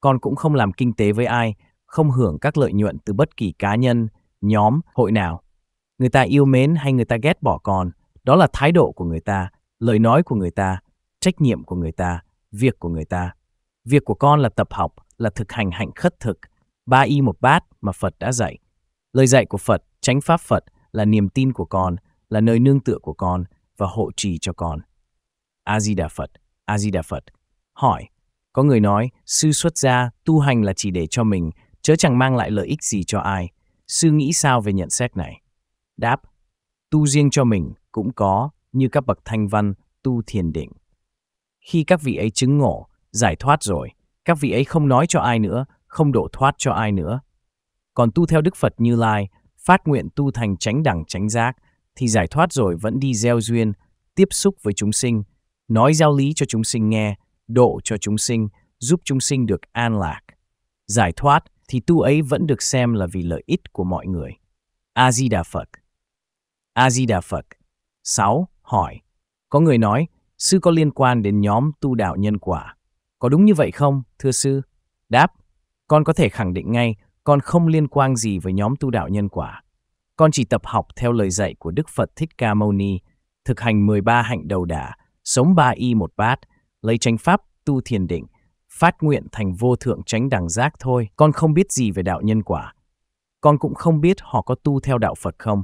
Con cũng không làm kinh tế với ai, không hưởng các lợi nhuận từ bất kỳ cá nhân, nhóm, hội nào. Người ta yêu mến hay người ta ghét bỏ con, đó là thái độ của người ta, lời nói của người ta, trách nhiệm của người ta, việc của người ta. Việc của con là tập học, là thực hành hạnh khất thực, ba y một bát mà Phật đã dạy. Lời dạy của Phật, chánh pháp Phật là niềm tin của con, là nơi nương tựa của con và hộ trì cho con. A-di-đà Phật, A-di-đà Phật. Hỏi, có người nói, sư xuất gia, tu hành là chỉ để cho mình, chớ chẳng mang lại lợi ích gì cho ai. Sư nghĩ sao về nhận xét này? Đáp, tu riêng cho mình cũng có, như các bậc thanh văn tu thiền định. Khi các vị ấy chứng ngộ, giải thoát rồi, các vị ấy không nói cho ai nữa, không độ thoát cho ai nữa. Còn tu theo Đức Phật Như Lai, phát nguyện tu thành tránh đẳng tránh giác, thì giải thoát rồi vẫn đi gieo duyên, tiếp xúc với chúng sinh, nói giao lý cho chúng sinh nghe, độ cho chúng sinh, giúp chúng sinh được an lạc. Giải thoát thì tu ấy vẫn được xem là vì lợi ích của mọi người. A-di-đà Phật A-di-đà Phật 6 hỏi. Có người nói, sư có liên quan đến nhóm tu đạo nhân quả. Có đúng như vậy không, thưa sư? Đáp, con có thể khẳng định ngay, con không liên quan gì với nhóm tu đạo nhân quả. Con chỉ tập học theo lời dạy của Đức Phật Thích Ca Mâu Ni, thực hành 13 hạnh đầu đà, sống ba y một bát, lấy chánh pháp, tu thiền định, phát nguyện thành vô thượng tránh đẳng giác thôi. Con không biết gì về đạo nhân quả. Con cũng không biết họ có tu theo đạo Phật không.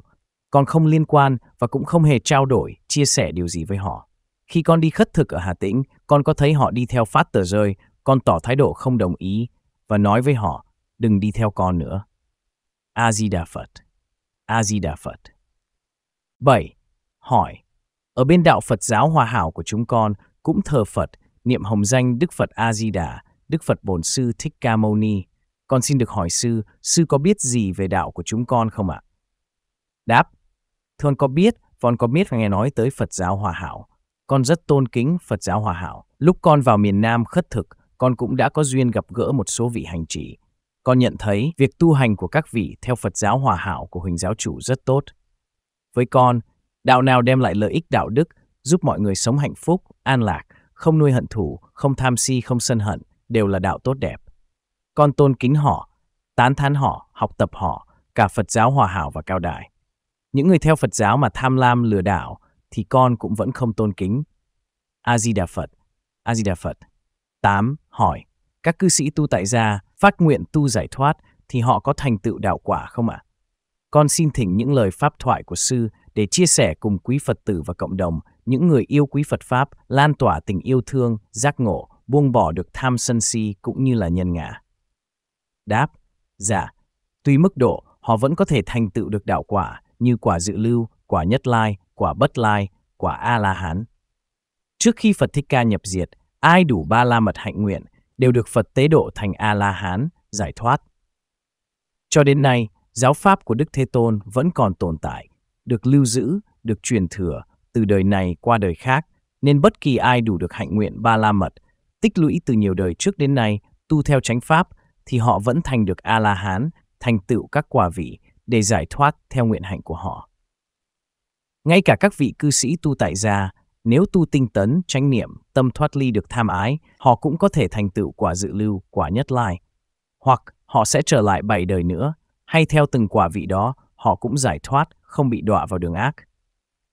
Con không liên quan và cũng không hề trao đổi, chia sẻ điều gì với họ. Khi con đi khất thực ở Hà Tĩnh, con có thấy họ đi theo phát tờ rơi, con tỏ thái độ không đồng ý và nói với họ, đừng đi theo con nữa. A-di-đà Phật A-di-đà Phật 7. Hỏi Ở bên đạo Phật giáo hòa hảo của chúng con cũng thờ Phật, niệm hồng danh Đức Phật A-di-đà, Đức Phật Bổn Sư Thích Ca Mâu Ni. Con xin được hỏi sư, sư có biết gì về đạo của chúng con không ạ? Đáp, thường có biết, con có biết và nghe nói tới Phật giáo Hòa Hảo. Con rất tôn kính Phật giáo Hòa Hảo. Lúc con vào miền Nam khất thực, con cũng đã có duyên gặp gỡ một số vị hành trì. Con nhận thấy việc tu hành của các vị theo Phật giáo Hòa Hảo của Huỳnh giáo chủ rất tốt. Với con, đạo nào đem lại lợi ích đạo đức, giúp mọi người sống hạnh phúc, an lạc, không nuôi hận thù, không tham si, không sân hận, đều là đạo tốt đẹp. Con tôn kính họ, tán thán họ, học tập họ, cả Phật giáo hòa hảo và cao đài. Những người theo Phật giáo mà tham lam lừa đảo thì con cũng vẫn không tôn kính. A Di Đà Phật. A Di Đà Phật. 8. Hỏi: Các cư sĩ tu tại gia phát nguyện tu giải thoát thì họ có thành tựu đạo quả không ạ? À? Con xin thỉnh những lời pháp thoại của sư để chia sẻ cùng quý Phật tử và cộng đồng, những người yêu quý Phật pháp, lan tỏa tình yêu thương, giác ngộ, buông bỏ được tham sân si cũng như là nhân ngã. Đáp: Dạ, Tùy mức độ họ vẫn có thể thành tựu được đạo quả, như quả dự lưu, quả nhất lai, quả bất lai, quả A-la-hán. Trước khi Phật Thích Ca nhập diệt, ai đủ ba la mật hạnh nguyện đều được Phật tế độ thành A-la-hán, giải thoát. Cho đến nay, giáo pháp của Đức Thế Tôn vẫn còn tồn tại, được lưu giữ, được truyền thừa từ đời này qua đời khác, nên bất kỳ ai đủ được hạnh nguyện ba la mật, tích lũy từ nhiều đời trước đến nay, tu theo chánh pháp, thì họ vẫn thành được A-la-hán, thành tựu các quả vị, để giải thoát theo nguyện hạnh của họ. Ngay cả các vị cư sĩ tu tại gia, nếu tu tinh tấn, chánh niệm, tâm thoát ly được tham ái, họ cũng có thể thành tựu quả dự lưu, quả nhất lai. Hoặc họ sẽ trở lại bảy đời nữa, hay theo từng quả vị đó, họ cũng giải thoát, không bị đọa vào đường ác.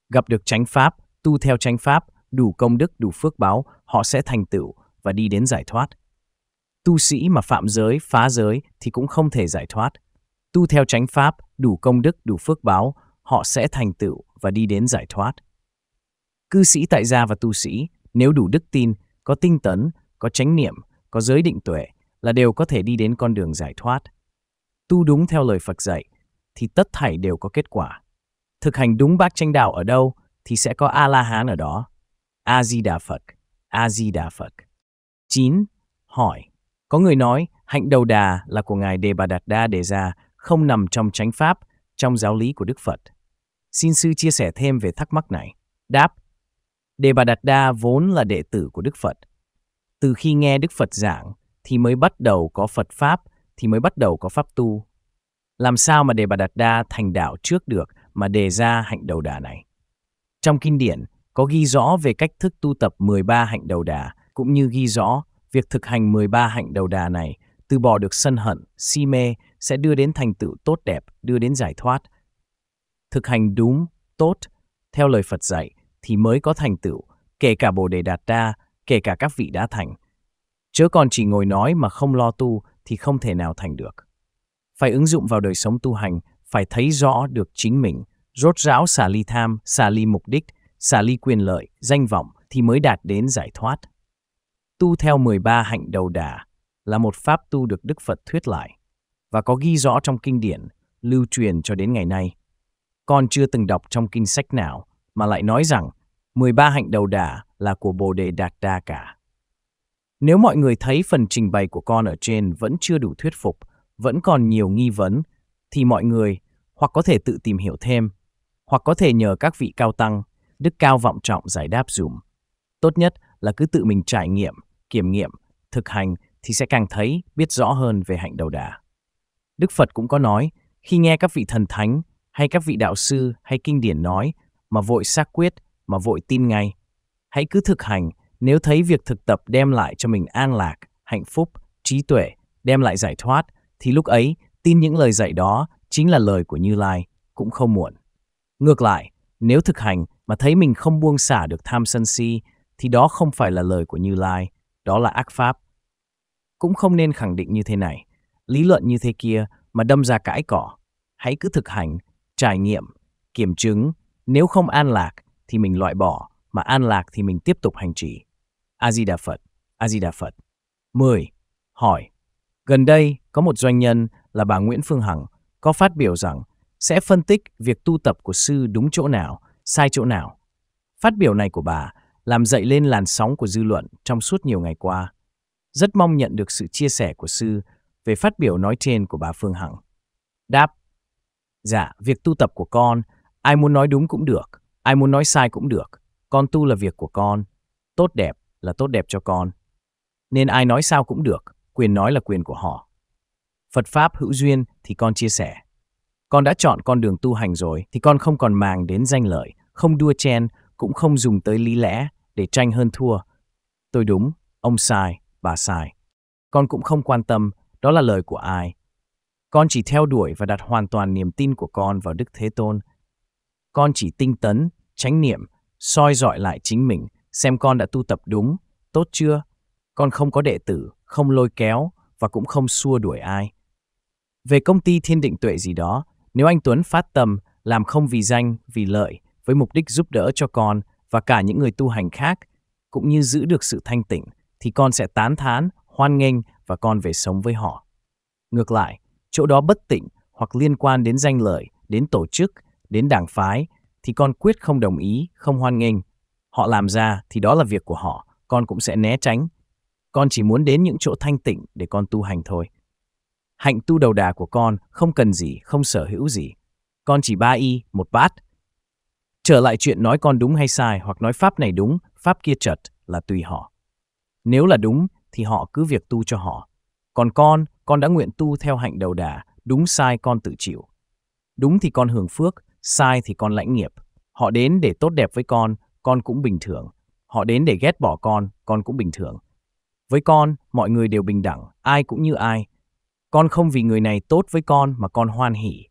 Gặp được chánh pháp, tu theo chánh pháp, đủ công đức, đủ phước báo, họ sẽ thành tựu và đi đến giải thoát. Tu sĩ mà phạm giới, phá giới thì cũng không thể giải thoát tu theo chánh pháp, đủ công đức, đủ phước báo, họ sẽ thành tựu và đi đến giải thoát. Cư sĩ tại gia và tu sĩ, nếu đủ đức tin, có tinh tấn, có chánh niệm, có giới định tuệ là đều có thể đi đến con đường giải thoát. Tu đúng theo lời Phật dạy thì tất thảy đều có kết quả. Thực hành đúng bác tranh đạo ở đâu thì sẽ có A-la-hán ở đó. A-di-đà Phật, A-di-đà Phật. 9. Hỏi. Có người nói hạnh đầu đà là của Ngài Đề Bà Đạt Đa đề ra không nằm trong chánh pháp, trong giáo lý của Đức Phật. Xin sư chia sẻ thêm về thắc mắc này. Đáp, Đề Bà Đạt Đa vốn là đệ tử của Đức Phật. Từ khi nghe Đức Phật giảng thì mới bắt đầu có Phật Pháp, thì mới bắt đầu có Pháp tu. Làm sao mà Đề Bà Đạt Đa thành đạo trước được mà đề ra hạnh đầu đà này? Trong kinh điển có ghi rõ về cách thức tu tập 13 hạnh đầu đà, cũng như ghi rõ việc thực hành 13 hạnh đầu đà này, từ bỏ được sân hận, si mê, sẽ đưa đến thành tựu tốt đẹp, đưa đến giải thoát. Thực hành đúng, tốt, theo lời Phật dạy thì mới có thành tựu, kể cả Bồ Đề Đạt Đa, kể cả các vị đã thành. Chớ còn chỉ ngồi nói mà không lo tu thì không thể nào thành được. Phải ứng dụng vào đời sống tu hành, phải thấy rõ được chính mình, rốt ráo xả ly tham, xả ly mục đích, xả ly quyền lợi, danh vọng thì mới đạt đến giải thoát. Tu theo 13 hạnh đầu đà là một pháp tu được Đức Phật thuyết lại và có ghi rõ trong kinh điển, lưu truyền cho đến ngày nay. Con chưa từng đọc trong kinh sách nào mà lại nói rằng 13 hạnh đầu đà là của Bồ Đề Đạt Đa cả. Nếu mọi người thấy phần trình bày của con ở trên vẫn chưa đủ thuyết phục, vẫn còn nhiều nghi vấn, thì mọi người hoặc có thể tự tìm hiểu thêm, hoặc có thể nhờ các vị cao tăng, đức cao vọng trọng giải đáp dùm. Tốt nhất là cứ tự mình trải nghiệm, kiểm nghiệm, thực hành thì sẽ càng thấy biết rõ hơn về hạnh đầu đà. Đức Phật cũng có nói, khi nghe các vị thần thánh hay các vị đạo sư hay kinh điển nói mà vội xác quyết, mà vội tin ngay. Hãy cứ thực hành nếu thấy việc thực tập đem lại cho mình an lạc, hạnh phúc, trí tuệ, đem lại giải thoát, thì lúc ấy tin những lời dạy đó chính là lời của Như Lai, cũng không muộn. Ngược lại, nếu thực hành mà thấy mình không buông xả được tham sân si, thì đó không phải là lời của Như Lai, đó là ác pháp. Cũng không nên khẳng định như thế này lý luận như thế kia mà đâm ra cãi cỏ. Hãy cứ thực hành, trải nghiệm, kiểm chứng. Nếu không an lạc thì mình loại bỏ, mà an lạc thì mình tiếp tục hành trì. A-di-đà Phật, A-di-đà Phật. 10. Hỏi. Gần đây, có một doanh nhân là bà Nguyễn Phương Hằng có phát biểu rằng sẽ phân tích việc tu tập của sư đúng chỗ nào, sai chỗ nào. Phát biểu này của bà làm dậy lên làn sóng của dư luận trong suốt nhiều ngày qua. Rất mong nhận được sự chia sẻ của sư về phát biểu nói trên của bà Phương Hằng. Đáp, dạ, việc tu tập của con, ai muốn nói đúng cũng được, ai muốn nói sai cũng được. Con tu là việc của con, tốt đẹp là tốt đẹp cho con. Nên ai nói sao cũng được, quyền nói là quyền của họ. Phật Pháp hữu duyên thì con chia sẻ. Con đã chọn con đường tu hành rồi thì con không còn màng đến danh lợi, không đua chen, cũng không dùng tới lý lẽ để tranh hơn thua. Tôi đúng, ông sai, bà sai. Con cũng không quan tâm đó là lời của ai? Con chỉ theo đuổi và đặt hoàn toàn niềm tin của con vào Đức Thế Tôn. Con chỉ tinh tấn, tránh niệm, soi dọi lại chính mình, xem con đã tu tập đúng, tốt chưa? Con không có đệ tử, không lôi kéo và cũng không xua đuổi ai. Về công ty thiên định tuệ gì đó, nếu anh Tuấn phát tâm, làm không vì danh, vì lợi, với mục đích giúp đỡ cho con và cả những người tu hành khác, cũng như giữ được sự thanh tịnh, thì con sẽ tán thán, hoan nghênh và con về sống với họ. Ngược lại, chỗ đó bất tịnh hoặc liên quan đến danh lợi, đến tổ chức, đến đảng phái, thì con quyết không đồng ý, không hoan nghênh. Họ làm ra thì đó là việc của họ, con cũng sẽ né tránh. Con chỉ muốn đến những chỗ thanh tịnh để con tu hành thôi. Hạnh tu đầu đà của con không cần gì, không sở hữu gì. Con chỉ ba y, một bát. Trở lại chuyện nói con đúng hay sai hoặc nói pháp này đúng, pháp kia chật là tùy họ. Nếu là đúng thì họ cứ việc tu cho họ. Còn con, con đã nguyện tu theo hạnh đầu đà, đúng sai con tự chịu. Đúng thì con hưởng phước, sai thì con lãnh nghiệp. Họ đến để tốt đẹp với con, con cũng bình thường. Họ đến để ghét bỏ con, con cũng bình thường. Với con, mọi người đều bình đẳng, ai cũng như ai. Con không vì người này tốt với con mà con hoan hỉ.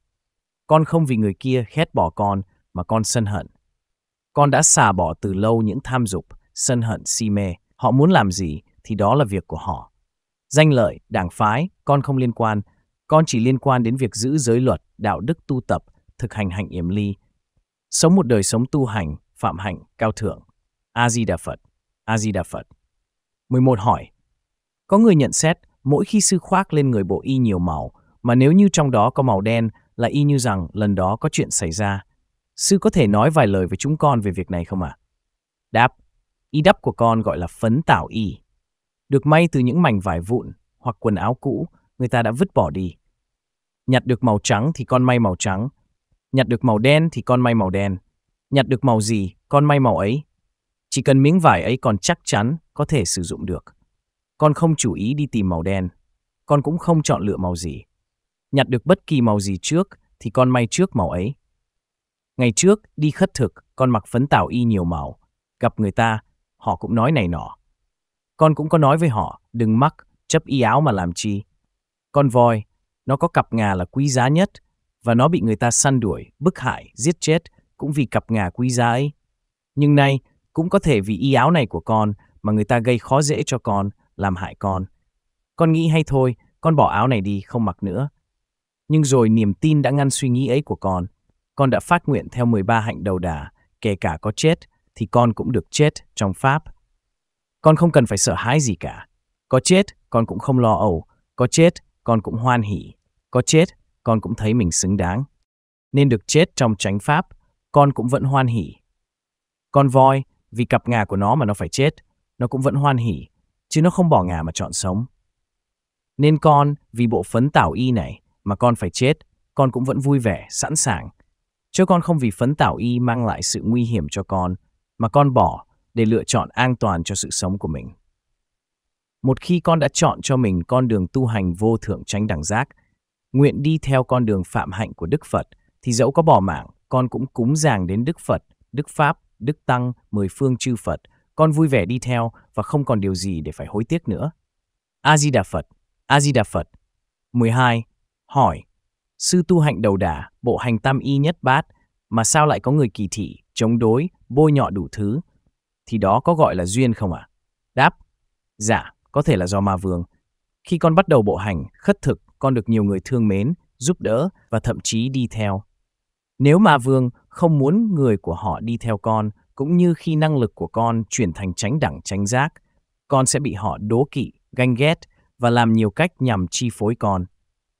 Con không vì người kia ghét bỏ con mà con sân hận. Con đã xả bỏ từ lâu những tham dục, sân hận, si mê. Họ muốn làm gì, thì đó là việc của họ. Danh lợi, đảng phái, con không liên quan, con chỉ liên quan đến việc giữ giới luật, đạo đức tu tập, thực hành hạnh yểm ly, sống một đời sống tu hành, phạm hạnh, cao thượng. A-di-đà Phật, A-di-đà Phật. 11 hỏi. Có người nhận xét, mỗi khi sư khoác lên người bộ y nhiều màu, mà nếu như trong đó có màu đen là y như rằng lần đó có chuyện xảy ra. Sư có thể nói vài lời với chúng con về việc này không ạ? À? Đáp, y đắp của con gọi là phấn tảo y được may từ những mảnh vải vụn hoặc quần áo cũ người ta đã vứt bỏ đi. Nhặt được màu trắng thì con may màu trắng, nhặt được màu đen thì con may màu đen, nhặt được màu gì con may màu ấy. Chỉ cần miếng vải ấy còn chắc chắn có thể sử dụng được. Con không chủ ý đi tìm màu đen, con cũng không chọn lựa màu gì. Nhặt được bất kỳ màu gì trước thì con may trước màu ấy. Ngày trước, đi khất thực, con mặc phấn tảo y nhiều màu. Gặp người ta, họ cũng nói này nọ. Con cũng có nói với họ, đừng mắc, chấp y áo mà làm chi. Con voi, nó có cặp ngà là quý giá nhất, và nó bị người ta săn đuổi, bức hại, giết chết cũng vì cặp ngà quý giá ấy. Nhưng nay, cũng có thể vì y áo này của con mà người ta gây khó dễ cho con, làm hại con. Con nghĩ hay thôi, con bỏ áo này đi, không mặc nữa. Nhưng rồi niềm tin đã ngăn suy nghĩ ấy của con. Con đã phát nguyện theo 13 hạnh đầu đà, kể cả có chết, thì con cũng được chết trong Pháp. Con không cần phải sợ hãi gì cả. Có chết, con cũng không lo âu. Có chết, con cũng hoan hỉ. Có chết, con cũng thấy mình xứng đáng. Nên được chết trong chánh pháp, con cũng vẫn hoan hỉ. Con voi, vì cặp ngà của nó mà nó phải chết, nó cũng vẫn hoan hỉ, chứ nó không bỏ ngà mà chọn sống. Nên con, vì bộ phấn tảo y này mà con phải chết, con cũng vẫn vui vẻ, sẵn sàng. Chứ con không vì phấn tảo y mang lại sự nguy hiểm cho con, mà con bỏ để lựa chọn an toàn cho sự sống của mình. Một khi con đã chọn cho mình con đường tu hành vô thượng tránh đẳng giác, nguyện đi theo con đường phạm hạnh của Đức Phật, thì dẫu có bỏ mạng, con cũng cúng dàng đến Đức Phật, Đức Pháp, Đức Tăng, mười phương chư Phật, con vui vẻ đi theo và không còn điều gì để phải hối tiếc nữa. A-di-đà Phật, A-di-đà Phật. 12. Hỏi, sư tu hạnh đầu đà, bộ hành tam y nhất bát, mà sao lại có người kỳ thị, chống đối, bôi nhọ đủ thứ, thì đó có gọi là duyên không ạ? À? Đáp, dạ, có thể là do ma vương. Khi con bắt đầu bộ hành, khất thực, con được nhiều người thương mến, giúp đỡ và thậm chí đi theo. Nếu ma vương không muốn người của họ đi theo con, cũng như khi năng lực của con chuyển thành tránh đẳng tránh giác, con sẽ bị họ đố kỵ, ganh ghét và làm nhiều cách nhằm chi phối con.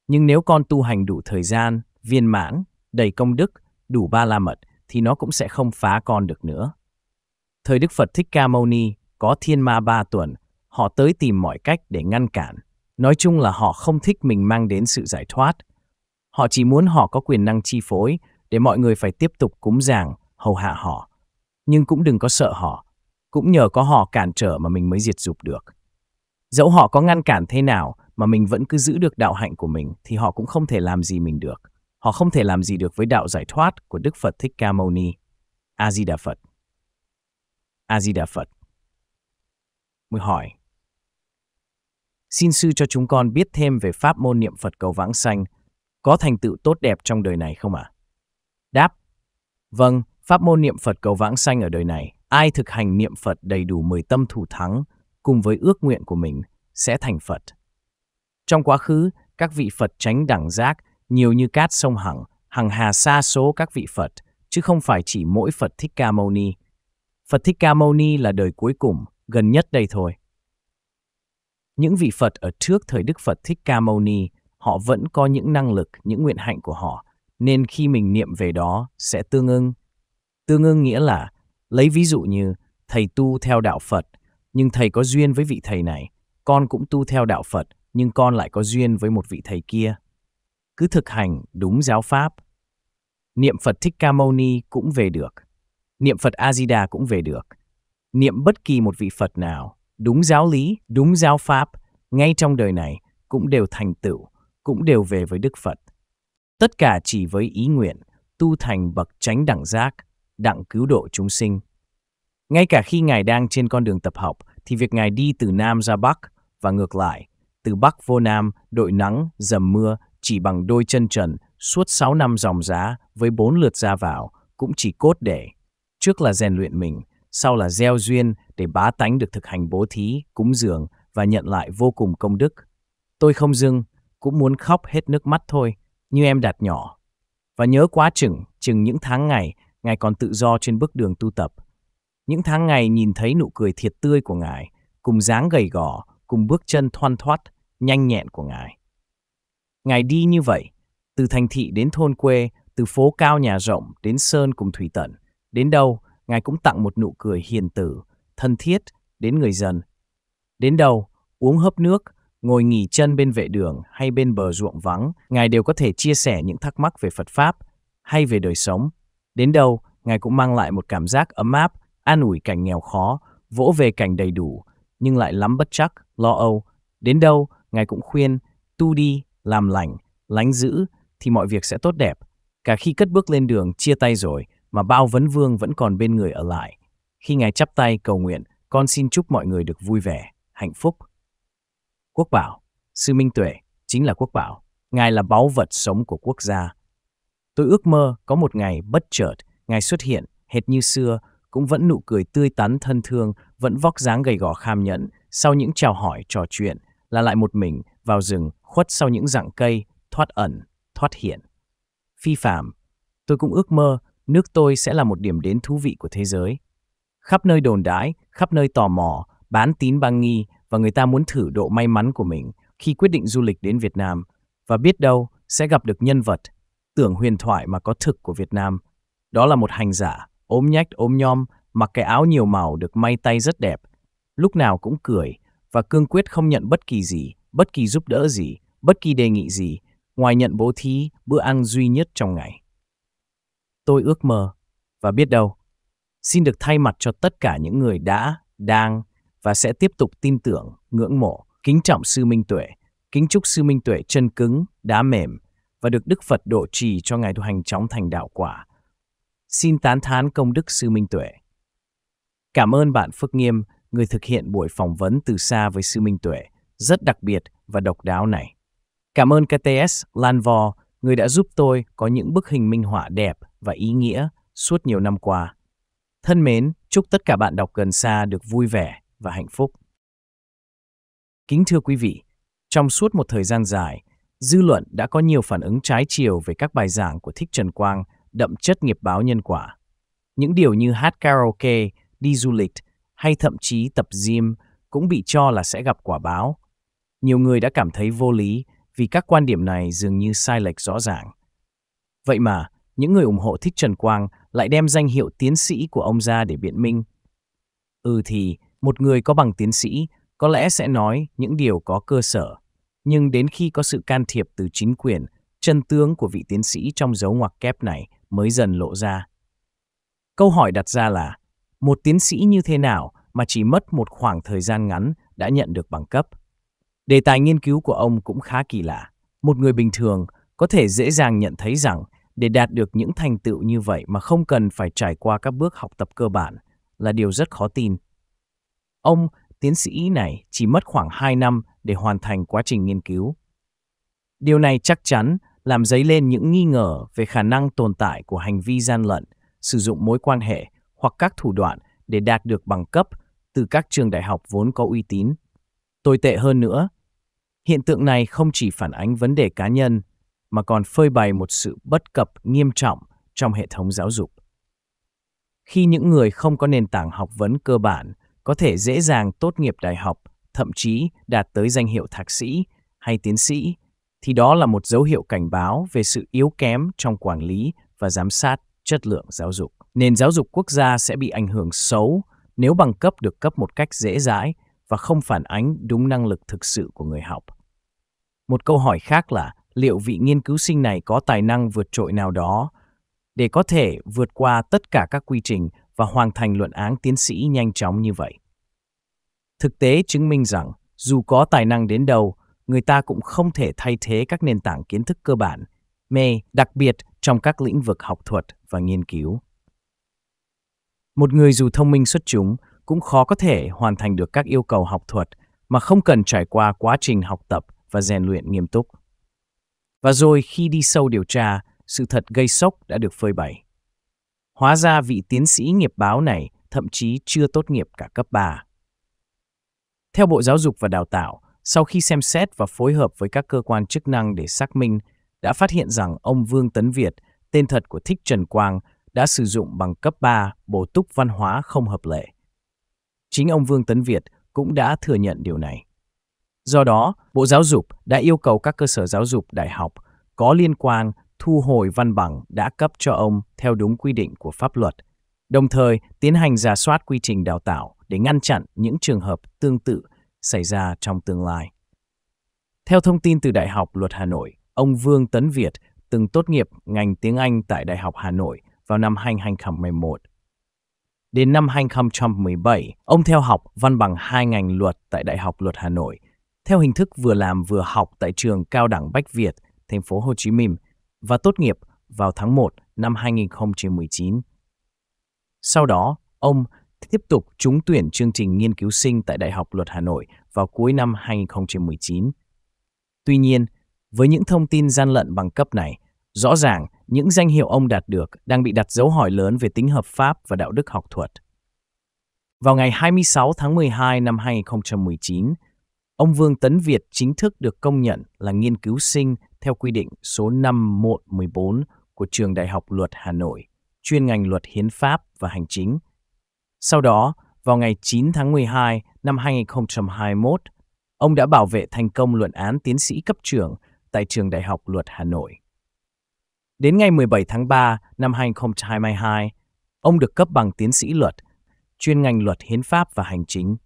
Nhưng nếu con tu hành đủ thời gian, viên mãn, đầy công đức, đủ ba la mật thì nó cũng sẽ không phá con được nữa. Thời Đức Phật Thích Ca Mâu Ni có thiên ma ba tuần, họ tới tìm mọi cách để ngăn cản. Nói chung là họ không thích mình mang đến sự giải thoát. Họ chỉ muốn họ có quyền năng chi phối để mọi người phải tiếp tục cúng giảng, hầu hạ họ. Nhưng cũng đừng có sợ họ. Cũng nhờ có họ cản trở mà mình mới diệt dục được. Dẫu họ có ngăn cản thế nào mà mình vẫn cứ giữ được đạo hạnh của mình thì họ cũng không thể làm gì mình được. Họ không thể làm gì được với đạo giải thoát của Đức Phật Thích Ca Mâu Ni. A Di Đà Phật. A Di Đà Phật. Mới hỏi: Xin sư cho chúng con biết thêm về pháp môn niệm Phật cầu vãng sanh, có thành tựu tốt đẹp trong đời này không ạ? À? Đáp: Vâng, pháp môn niệm Phật cầu vãng sanh ở đời này, ai thực hành niệm Phật đầy đủ mười tâm thủ thắng cùng với ước nguyện của mình sẽ thành Phật. Trong quá khứ, các vị Phật tránh đẳng giác nhiều như cát sông Hằng, hằng hà xa số các vị Phật, chứ không phải chỉ mỗi Phật Thích Ca Mâu Ni. Phật Thích Ca Mâu Ni là đời cuối cùng, gần nhất đây thôi. Những vị Phật ở trước thời Đức Phật Thích Ca Mâu Ni, họ vẫn có những năng lực, những nguyện hạnh của họ, nên khi mình niệm về đó sẽ tương ưng. Tương ưng nghĩa là, lấy ví dụ như thầy tu theo đạo Phật, nhưng thầy có duyên với vị thầy này, con cũng tu theo đạo Phật, nhưng con lại có duyên với một vị thầy kia. Cứ thực hành đúng giáo pháp. Niệm Phật Thích Ca Mâu Ni cũng về được niệm Phật A-di-đà cũng về được. Niệm bất kỳ một vị Phật nào, đúng giáo lý, đúng giáo pháp, ngay trong đời này cũng đều thành tựu, cũng đều về với Đức Phật. Tất cả chỉ với ý nguyện, tu thành bậc tránh đẳng giác, đặng cứu độ chúng sinh. Ngay cả khi Ngài đang trên con đường tập học, thì việc Ngài đi từ Nam ra Bắc và ngược lại, từ Bắc vô Nam, đội nắng, dầm mưa, chỉ bằng đôi chân trần, suốt 6 năm dòng giá với bốn lượt ra vào, cũng chỉ cốt để Trước là rèn luyện mình, sau là gieo duyên để bá tánh được thực hành bố thí, cúng dường và nhận lại vô cùng công đức. Tôi không dưng, cũng muốn khóc hết nước mắt thôi, như em đạt nhỏ. Và nhớ quá chừng, chừng những tháng ngày, Ngài còn tự do trên bước đường tu tập. Những tháng ngày nhìn thấy nụ cười thiệt tươi của Ngài, cùng dáng gầy gò, cùng bước chân thoăn thoát, nhanh nhẹn của Ngài. Ngài đi như vậy, từ thành thị đến thôn quê, từ phố cao nhà rộng đến sơn cùng thủy tận, Đến đâu, Ngài cũng tặng một nụ cười hiền tử, thân thiết đến người dân. Đến đâu, uống hớp nước, ngồi nghỉ chân bên vệ đường hay bên bờ ruộng vắng, Ngài đều có thể chia sẻ những thắc mắc về Phật Pháp hay về đời sống. Đến đâu, Ngài cũng mang lại một cảm giác ấm áp, an ủi cảnh nghèo khó, vỗ về cảnh đầy đủ, nhưng lại lắm bất chắc, lo âu. Đến đâu, Ngài cũng khuyên, tu đi, làm lành, lánh giữ, thì mọi việc sẽ tốt đẹp. Cả khi cất bước lên đường chia tay rồi, mà bao vấn vương vẫn còn bên người ở lại. Khi Ngài chắp tay cầu nguyện, con xin chúc mọi người được vui vẻ, hạnh phúc. Quốc bảo, Sư Minh Tuệ chính là quốc bảo. Ngài là báu vật sống của quốc gia. Tôi ước mơ có một ngày bất chợt, Ngài xuất hiện, hệt như xưa, cũng vẫn nụ cười tươi tắn thân thương, vẫn vóc dáng gầy gò kham nhẫn, sau những chào hỏi trò chuyện, là lại một mình, vào rừng, khuất sau những rặng cây, thoát ẩn, thoát hiện. Phi phạm, tôi cũng ước mơ nước tôi sẽ là một điểm đến thú vị của thế giới. Khắp nơi đồn đái, khắp nơi tò mò, bán tín băng nghi và người ta muốn thử độ may mắn của mình khi quyết định du lịch đến Việt Nam và biết đâu sẽ gặp được nhân vật tưởng huyền thoại mà có thực của Việt Nam. Đó là một hành giả, ốm nhách ốm nhom, mặc cái áo nhiều màu được may tay rất đẹp, lúc nào cũng cười và cương quyết không nhận bất kỳ gì, bất kỳ giúp đỡ gì, bất kỳ đề nghị gì, ngoài nhận bố thí bữa ăn duy nhất trong ngày tôi ước mơ và biết đâu xin được thay mặt cho tất cả những người đã, đang và sẽ tiếp tục tin tưởng, ngưỡng mộ, kính trọng sư Minh Tuệ, kính chúc sư Minh Tuệ chân cứng, đá mềm và được Đức Phật độ trì cho ngài tu hành chóng thành đạo quả. Xin tán thán công đức sư Minh Tuệ. Cảm ơn bạn Phước Nghiêm, người thực hiện buổi phỏng vấn từ xa với sư Minh Tuệ, rất đặc biệt và độc đáo này. Cảm ơn KTS Lan Vò, người đã giúp tôi có những bức hình minh họa đẹp và ý nghĩa suốt nhiều năm qua. Thân mến, chúc tất cả bạn đọc gần xa được vui vẻ và hạnh phúc. Kính thưa quý vị, trong suốt một thời gian dài, dư luận đã có nhiều phản ứng trái chiều về các bài giảng của Thích Trần Quang đậm chất nghiệp báo nhân quả. Những điều như hát karaoke, đi du lịch hay thậm chí tập gym cũng bị cho là sẽ gặp quả báo. Nhiều người đã cảm thấy vô lý vì các quan điểm này dường như sai lệch rõ ràng. Vậy mà, những người ủng hộ thích Trần Quang lại đem danh hiệu tiến sĩ của ông ra để biện minh. Ừ thì, một người có bằng tiến sĩ có lẽ sẽ nói những điều có cơ sở, nhưng đến khi có sự can thiệp từ chính quyền, chân tướng của vị tiến sĩ trong dấu ngoặc kép này mới dần lộ ra. Câu hỏi đặt ra là, một tiến sĩ như thế nào mà chỉ mất một khoảng thời gian ngắn đã nhận được bằng cấp? Đề tài nghiên cứu của ông cũng khá kỳ lạ. Một người bình thường có thể dễ dàng nhận thấy rằng để đạt được những thành tựu như vậy mà không cần phải trải qua các bước học tập cơ bản là điều rất khó tin. Ông, tiến sĩ này chỉ mất khoảng 2 năm để hoàn thành quá trình nghiên cứu. Điều này chắc chắn làm dấy lên những nghi ngờ về khả năng tồn tại của hành vi gian lận, sử dụng mối quan hệ hoặc các thủ đoạn để đạt được bằng cấp từ các trường đại học vốn có uy tín. Tồi tệ hơn nữa, hiện tượng này không chỉ phản ánh vấn đề cá nhân mà còn phơi bày một sự bất cập nghiêm trọng trong hệ thống giáo dục. Khi những người không có nền tảng học vấn cơ bản có thể dễ dàng tốt nghiệp đại học, thậm chí đạt tới danh hiệu thạc sĩ hay tiến sĩ, thì đó là một dấu hiệu cảnh báo về sự yếu kém trong quản lý và giám sát chất lượng giáo dục. Nền giáo dục quốc gia sẽ bị ảnh hưởng xấu nếu bằng cấp được cấp một cách dễ dãi và không phản ánh đúng năng lực thực sự của người học. Một câu hỏi khác là liệu vị nghiên cứu sinh này có tài năng vượt trội nào đó để có thể vượt qua tất cả các quy trình và hoàn thành luận án tiến sĩ nhanh chóng như vậy. Thực tế chứng minh rằng, dù có tài năng đến đâu, người ta cũng không thể thay thế các nền tảng kiến thức cơ bản, mê đặc biệt trong các lĩnh vực học thuật và nghiên cứu. Một người dù thông minh xuất chúng cũng khó có thể hoàn thành được các yêu cầu học thuật mà không cần trải qua quá trình học tập và rèn luyện nghiêm túc. Và rồi khi đi sâu điều tra, sự thật gây sốc đã được phơi bày. Hóa ra vị tiến sĩ nghiệp báo này thậm chí chưa tốt nghiệp cả cấp 3. Theo Bộ Giáo dục và Đào tạo, sau khi xem xét và phối hợp với các cơ quan chức năng để xác minh, đã phát hiện rằng ông Vương Tấn Việt, tên thật của Thích Trần Quang, đã sử dụng bằng cấp 3 bổ túc văn hóa không hợp lệ. Chính ông Vương Tấn Việt cũng đã thừa nhận điều này. Do đó, Bộ Giáo dục đã yêu cầu các cơ sở giáo dục đại học có liên quan thu hồi văn bằng đã cấp cho ông theo đúng quy định của pháp luật, đồng thời tiến hành giả soát quy trình đào tạo để ngăn chặn những trường hợp tương tự xảy ra trong tương lai. Theo thông tin từ Đại học Luật Hà Nội, ông Vương Tấn Việt từng tốt nghiệp ngành tiếng Anh tại Đại học Hà Nội vào năm 2011. Đến năm 2017, ông theo học văn bằng hai ngành luật tại Đại học Luật Hà Nội – theo hình thức vừa làm vừa học tại trường Cao đẳng Bách Việt, thành phố Hồ Chí Minh và tốt nghiệp vào tháng 1 năm 2019. Sau đó, ông tiếp tục trúng tuyển chương trình nghiên cứu sinh tại Đại học Luật Hà Nội vào cuối năm 2019. Tuy nhiên, với những thông tin gian lận bằng cấp này, rõ ràng những danh hiệu ông đạt được đang bị đặt dấu hỏi lớn về tính hợp pháp và đạo đức học thuật. Vào ngày 26 tháng 12 năm 2019, Ông Vương Tấn Việt chính thức được công nhận là nghiên cứu sinh theo quy định số 5114 của Trường Đại học Luật Hà Nội, chuyên ngành luật hiến pháp và hành chính. Sau đó, vào ngày 9 tháng 12 năm 2021, ông đã bảo vệ thành công luận án tiến sĩ cấp trưởng tại Trường Đại học Luật Hà Nội. Đến ngày 17 tháng 3 năm 2022, ông được cấp bằng tiến sĩ luật, chuyên ngành luật hiến pháp và hành chính.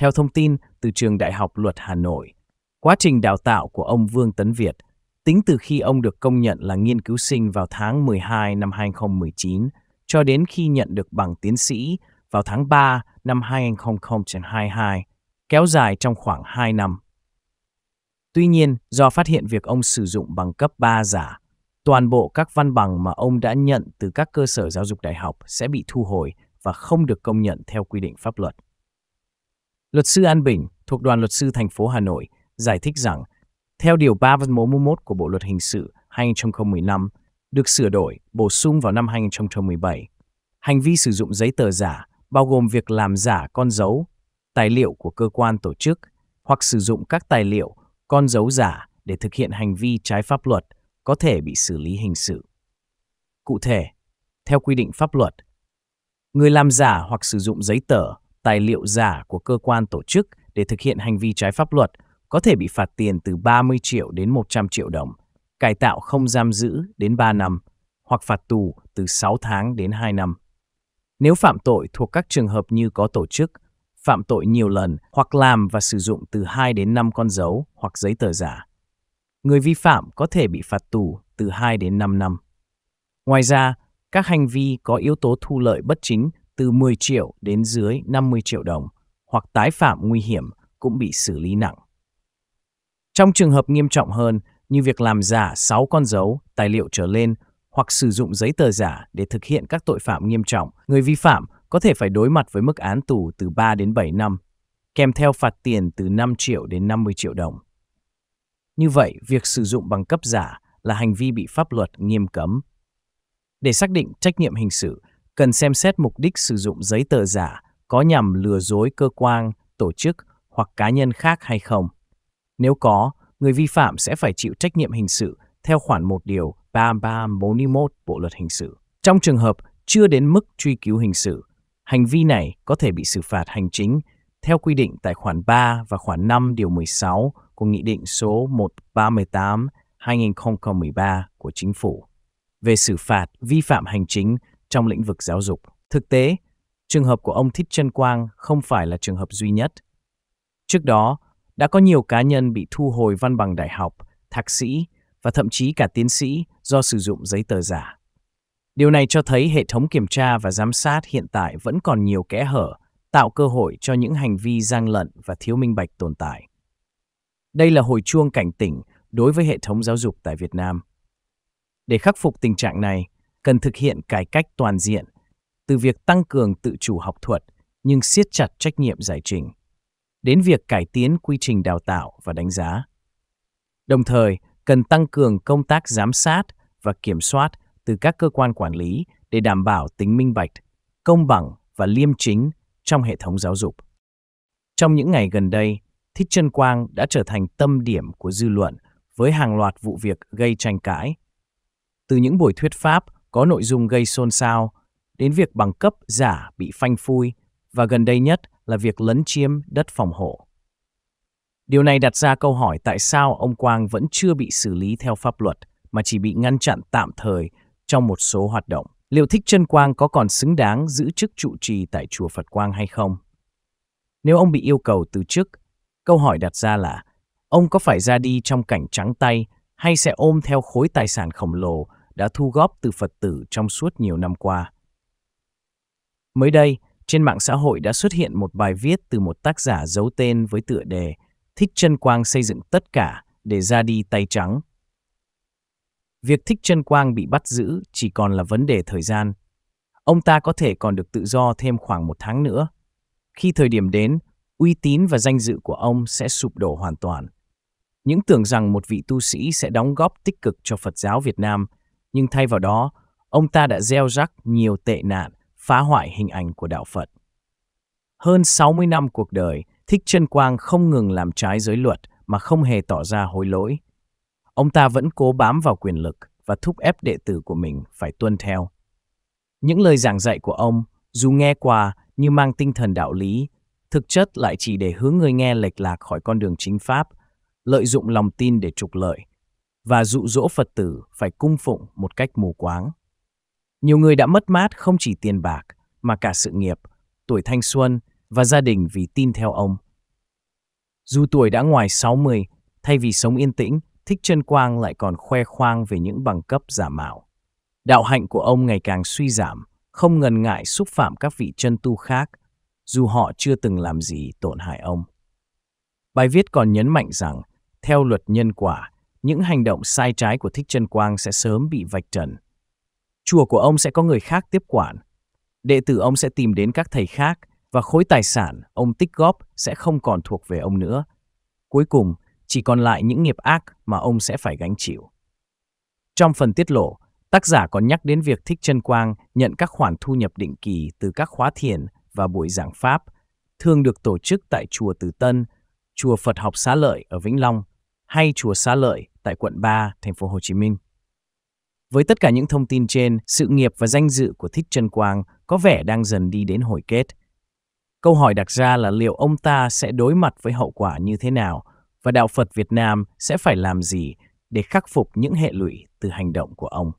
Theo thông tin từ trường Đại học Luật Hà Nội. Quá trình đào tạo của ông Vương Tấn Việt tính từ khi ông được công nhận là nghiên cứu sinh vào tháng 12 năm 2019 cho đến khi nhận được bằng tiến sĩ vào tháng 3 năm 2022, kéo dài trong khoảng 2 năm. Tuy nhiên, do phát hiện việc ông sử dụng bằng cấp 3 giả, toàn bộ các văn bằng mà ông đã nhận từ các cơ sở giáo dục đại học sẽ bị thu hồi và không được công nhận theo quy định pháp luật. Luật sư An Bình thuộc đoàn luật sư thành phố Hà Nội giải thích rằng, theo Điều 3 văn mẫu 41 của Bộ Luật Hình sự 2015, được sửa đổi, bổ sung vào năm 2017, hành vi sử dụng giấy tờ giả bao gồm việc làm giả con dấu, tài liệu của cơ quan tổ chức hoặc sử dụng các tài liệu, con dấu giả để thực hiện hành vi trái pháp luật có thể bị xử lý hình sự. Cụ thể, theo quy định pháp luật, người làm giả hoặc sử dụng giấy tờ tài liệu giả của cơ quan tổ chức để thực hiện hành vi trái pháp luật có thể bị phạt tiền từ 30 triệu đến 100 triệu đồng, cải tạo không giam giữ đến 3 năm hoặc phạt tù từ 6 tháng đến 2 năm. Nếu phạm tội thuộc các trường hợp như có tổ chức, phạm tội nhiều lần hoặc làm và sử dụng từ 2 đến 5 con dấu hoặc giấy tờ giả. Người vi phạm có thể bị phạt tù từ 2 đến 5 năm. Ngoài ra, các hành vi có yếu tố thu lợi bất chính từ 10 triệu đến dưới 50 triệu đồng hoặc tái phạm nguy hiểm cũng bị xử lý nặng. Trong trường hợp nghiêm trọng hơn như việc làm giả 6 con dấu, tài liệu trở lên hoặc sử dụng giấy tờ giả để thực hiện các tội phạm nghiêm trọng, người vi phạm có thể phải đối mặt với mức án tù từ 3 đến 7 năm, kèm theo phạt tiền từ 5 triệu đến 50 triệu đồng. Như vậy, việc sử dụng bằng cấp giả là hành vi bị pháp luật nghiêm cấm. Để xác định trách nhiệm hình sự, cần xem xét mục đích sử dụng giấy tờ giả có nhằm lừa dối cơ quan, tổ chức hoặc cá nhân khác hay không. Nếu có, người vi phạm sẽ phải chịu trách nhiệm hình sự theo khoản 1 điều 3341 Bộ luật hình sự. Trong trường hợp chưa đến mức truy cứu hình sự, hành vi này có thể bị xử phạt hành chính theo quy định tại khoản 3 và khoản 5 điều 16 của Nghị định số 138 2013 của Chính phủ về xử phạt vi phạm hành chính trong lĩnh vực giáo dục. Thực tế, trường hợp của ông Thích Trân Quang không phải là trường hợp duy nhất. Trước đó, đã có nhiều cá nhân bị thu hồi văn bằng đại học, thạc sĩ và thậm chí cả tiến sĩ do sử dụng giấy tờ giả. Điều này cho thấy hệ thống kiểm tra và giám sát hiện tại vẫn còn nhiều kẽ hở, tạo cơ hội cho những hành vi gian lận và thiếu minh bạch tồn tại. Đây là hồi chuông cảnh tỉnh đối với hệ thống giáo dục tại Việt Nam. Để khắc phục tình trạng này, cần thực hiện cải cách toàn diện, từ việc tăng cường tự chủ học thuật nhưng siết chặt trách nhiệm giải trình, đến việc cải tiến quy trình đào tạo và đánh giá. Đồng thời, cần tăng cường công tác giám sát và kiểm soát từ các cơ quan quản lý để đảm bảo tính minh bạch, công bằng và liêm chính trong hệ thống giáo dục. Trong những ngày gần đây, Thích Trân Quang đã trở thành tâm điểm của dư luận với hàng loạt vụ việc gây tranh cãi. Từ những buổi thuyết pháp có nội dung gây xôn xao, đến việc bằng cấp giả bị phanh phui và gần đây nhất là việc lấn chiếm đất phòng hộ. Điều này đặt ra câu hỏi tại sao ông Quang vẫn chưa bị xử lý theo pháp luật mà chỉ bị ngăn chặn tạm thời trong một số hoạt động. Liệu Thích Trân Quang có còn xứng đáng giữ chức trụ trì tại chùa Phật Quang hay không? Nếu ông bị yêu cầu từ chức, câu hỏi đặt ra là ông có phải ra đi trong cảnh trắng tay hay sẽ ôm theo khối tài sản khổng lồ đã thu góp từ Phật tử trong suốt nhiều năm qua. Mới đây, trên mạng xã hội đã xuất hiện một bài viết từ một tác giả giấu tên với tựa đề Thích Trân Quang xây dựng tất cả để ra đi tay trắng. Việc Thích Trân Quang bị bắt giữ chỉ còn là vấn đề thời gian. Ông ta có thể còn được tự do thêm khoảng một tháng nữa. Khi thời điểm đến, uy tín và danh dự của ông sẽ sụp đổ hoàn toàn. Những tưởng rằng một vị tu sĩ sẽ đóng góp tích cực cho Phật giáo Việt Nam – nhưng thay vào đó, ông ta đã gieo rắc nhiều tệ nạn, phá hoại hình ảnh của đạo Phật. Hơn 60 năm cuộc đời, Thích Trân Quang không ngừng làm trái giới luật mà không hề tỏ ra hối lỗi. Ông ta vẫn cố bám vào quyền lực và thúc ép đệ tử của mình phải tuân theo. Những lời giảng dạy của ông, dù nghe qua như mang tinh thần đạo lý, thực chất lại chỉ để hướng người nghe lệch lạc khỏi con đường chính pháp, lợi dụng lòng tin để trục lợi, và dụ dỗ Phật tử phải cung phụng một cách mù quáng. Nhiều người đã mất mát không chỉ tiền bạc mà cả sự nghiệp, tuổi thanh xuân và gia đình vì tin theo ông. Dù tuổi đã ngoài 60, thay vì sống yên tĩnh, Thích Chân Quang lại còn khoe khoang về những bằng cấp giả mạo. Đạo hạnh của ông ngày càng suy giảm, không ngần ngại xúc phạm các vị chân tu khác, dù họ chưa từng làm gì tổn hại ông. Bài viết còn nhấn mạnh rằng, theo luật nhân quả, những hành động sai trái của Thích Trân Quang sẽ sớm bị vạch trần. Chùa của ông sẽ có người khác tiếp quản. Đệ tử ông sẽ tìm đến các thầy khác và khối tài sản ông tích góp sẽ không còn thuộc về ông nữa. Cuối cùng, chỉ còn lại những nghiệp ác mà ông sẽ phải gánh chịu. Trong phần tiết lộ, tác giả còn nhắc đến việc Thích Trân Quang nhận các khoản thu nhập định kỳ từ các khóa thiền và buổi giảng Pháp, thường được tổ chức tại Chùa Từ Tân, Chùa Phật học Xá Lợi ở Vĩnh Long hay Chùa Xá Lợi tại quận 3, thành phố Hồ Chí Minh. Với tất cả những thông tin trên, sự nghiệp và danh dự của Thích Trân Quang có vẻ đang dần đi đến hồi kết. Câu hỏi đặt ra là liệu ông ta sẽ đối mặt với hậu quả như thế nào và đạo Phật Việt Nam sẽ phải làm gì để khắc phục những hệ lụy từ hành động của ông.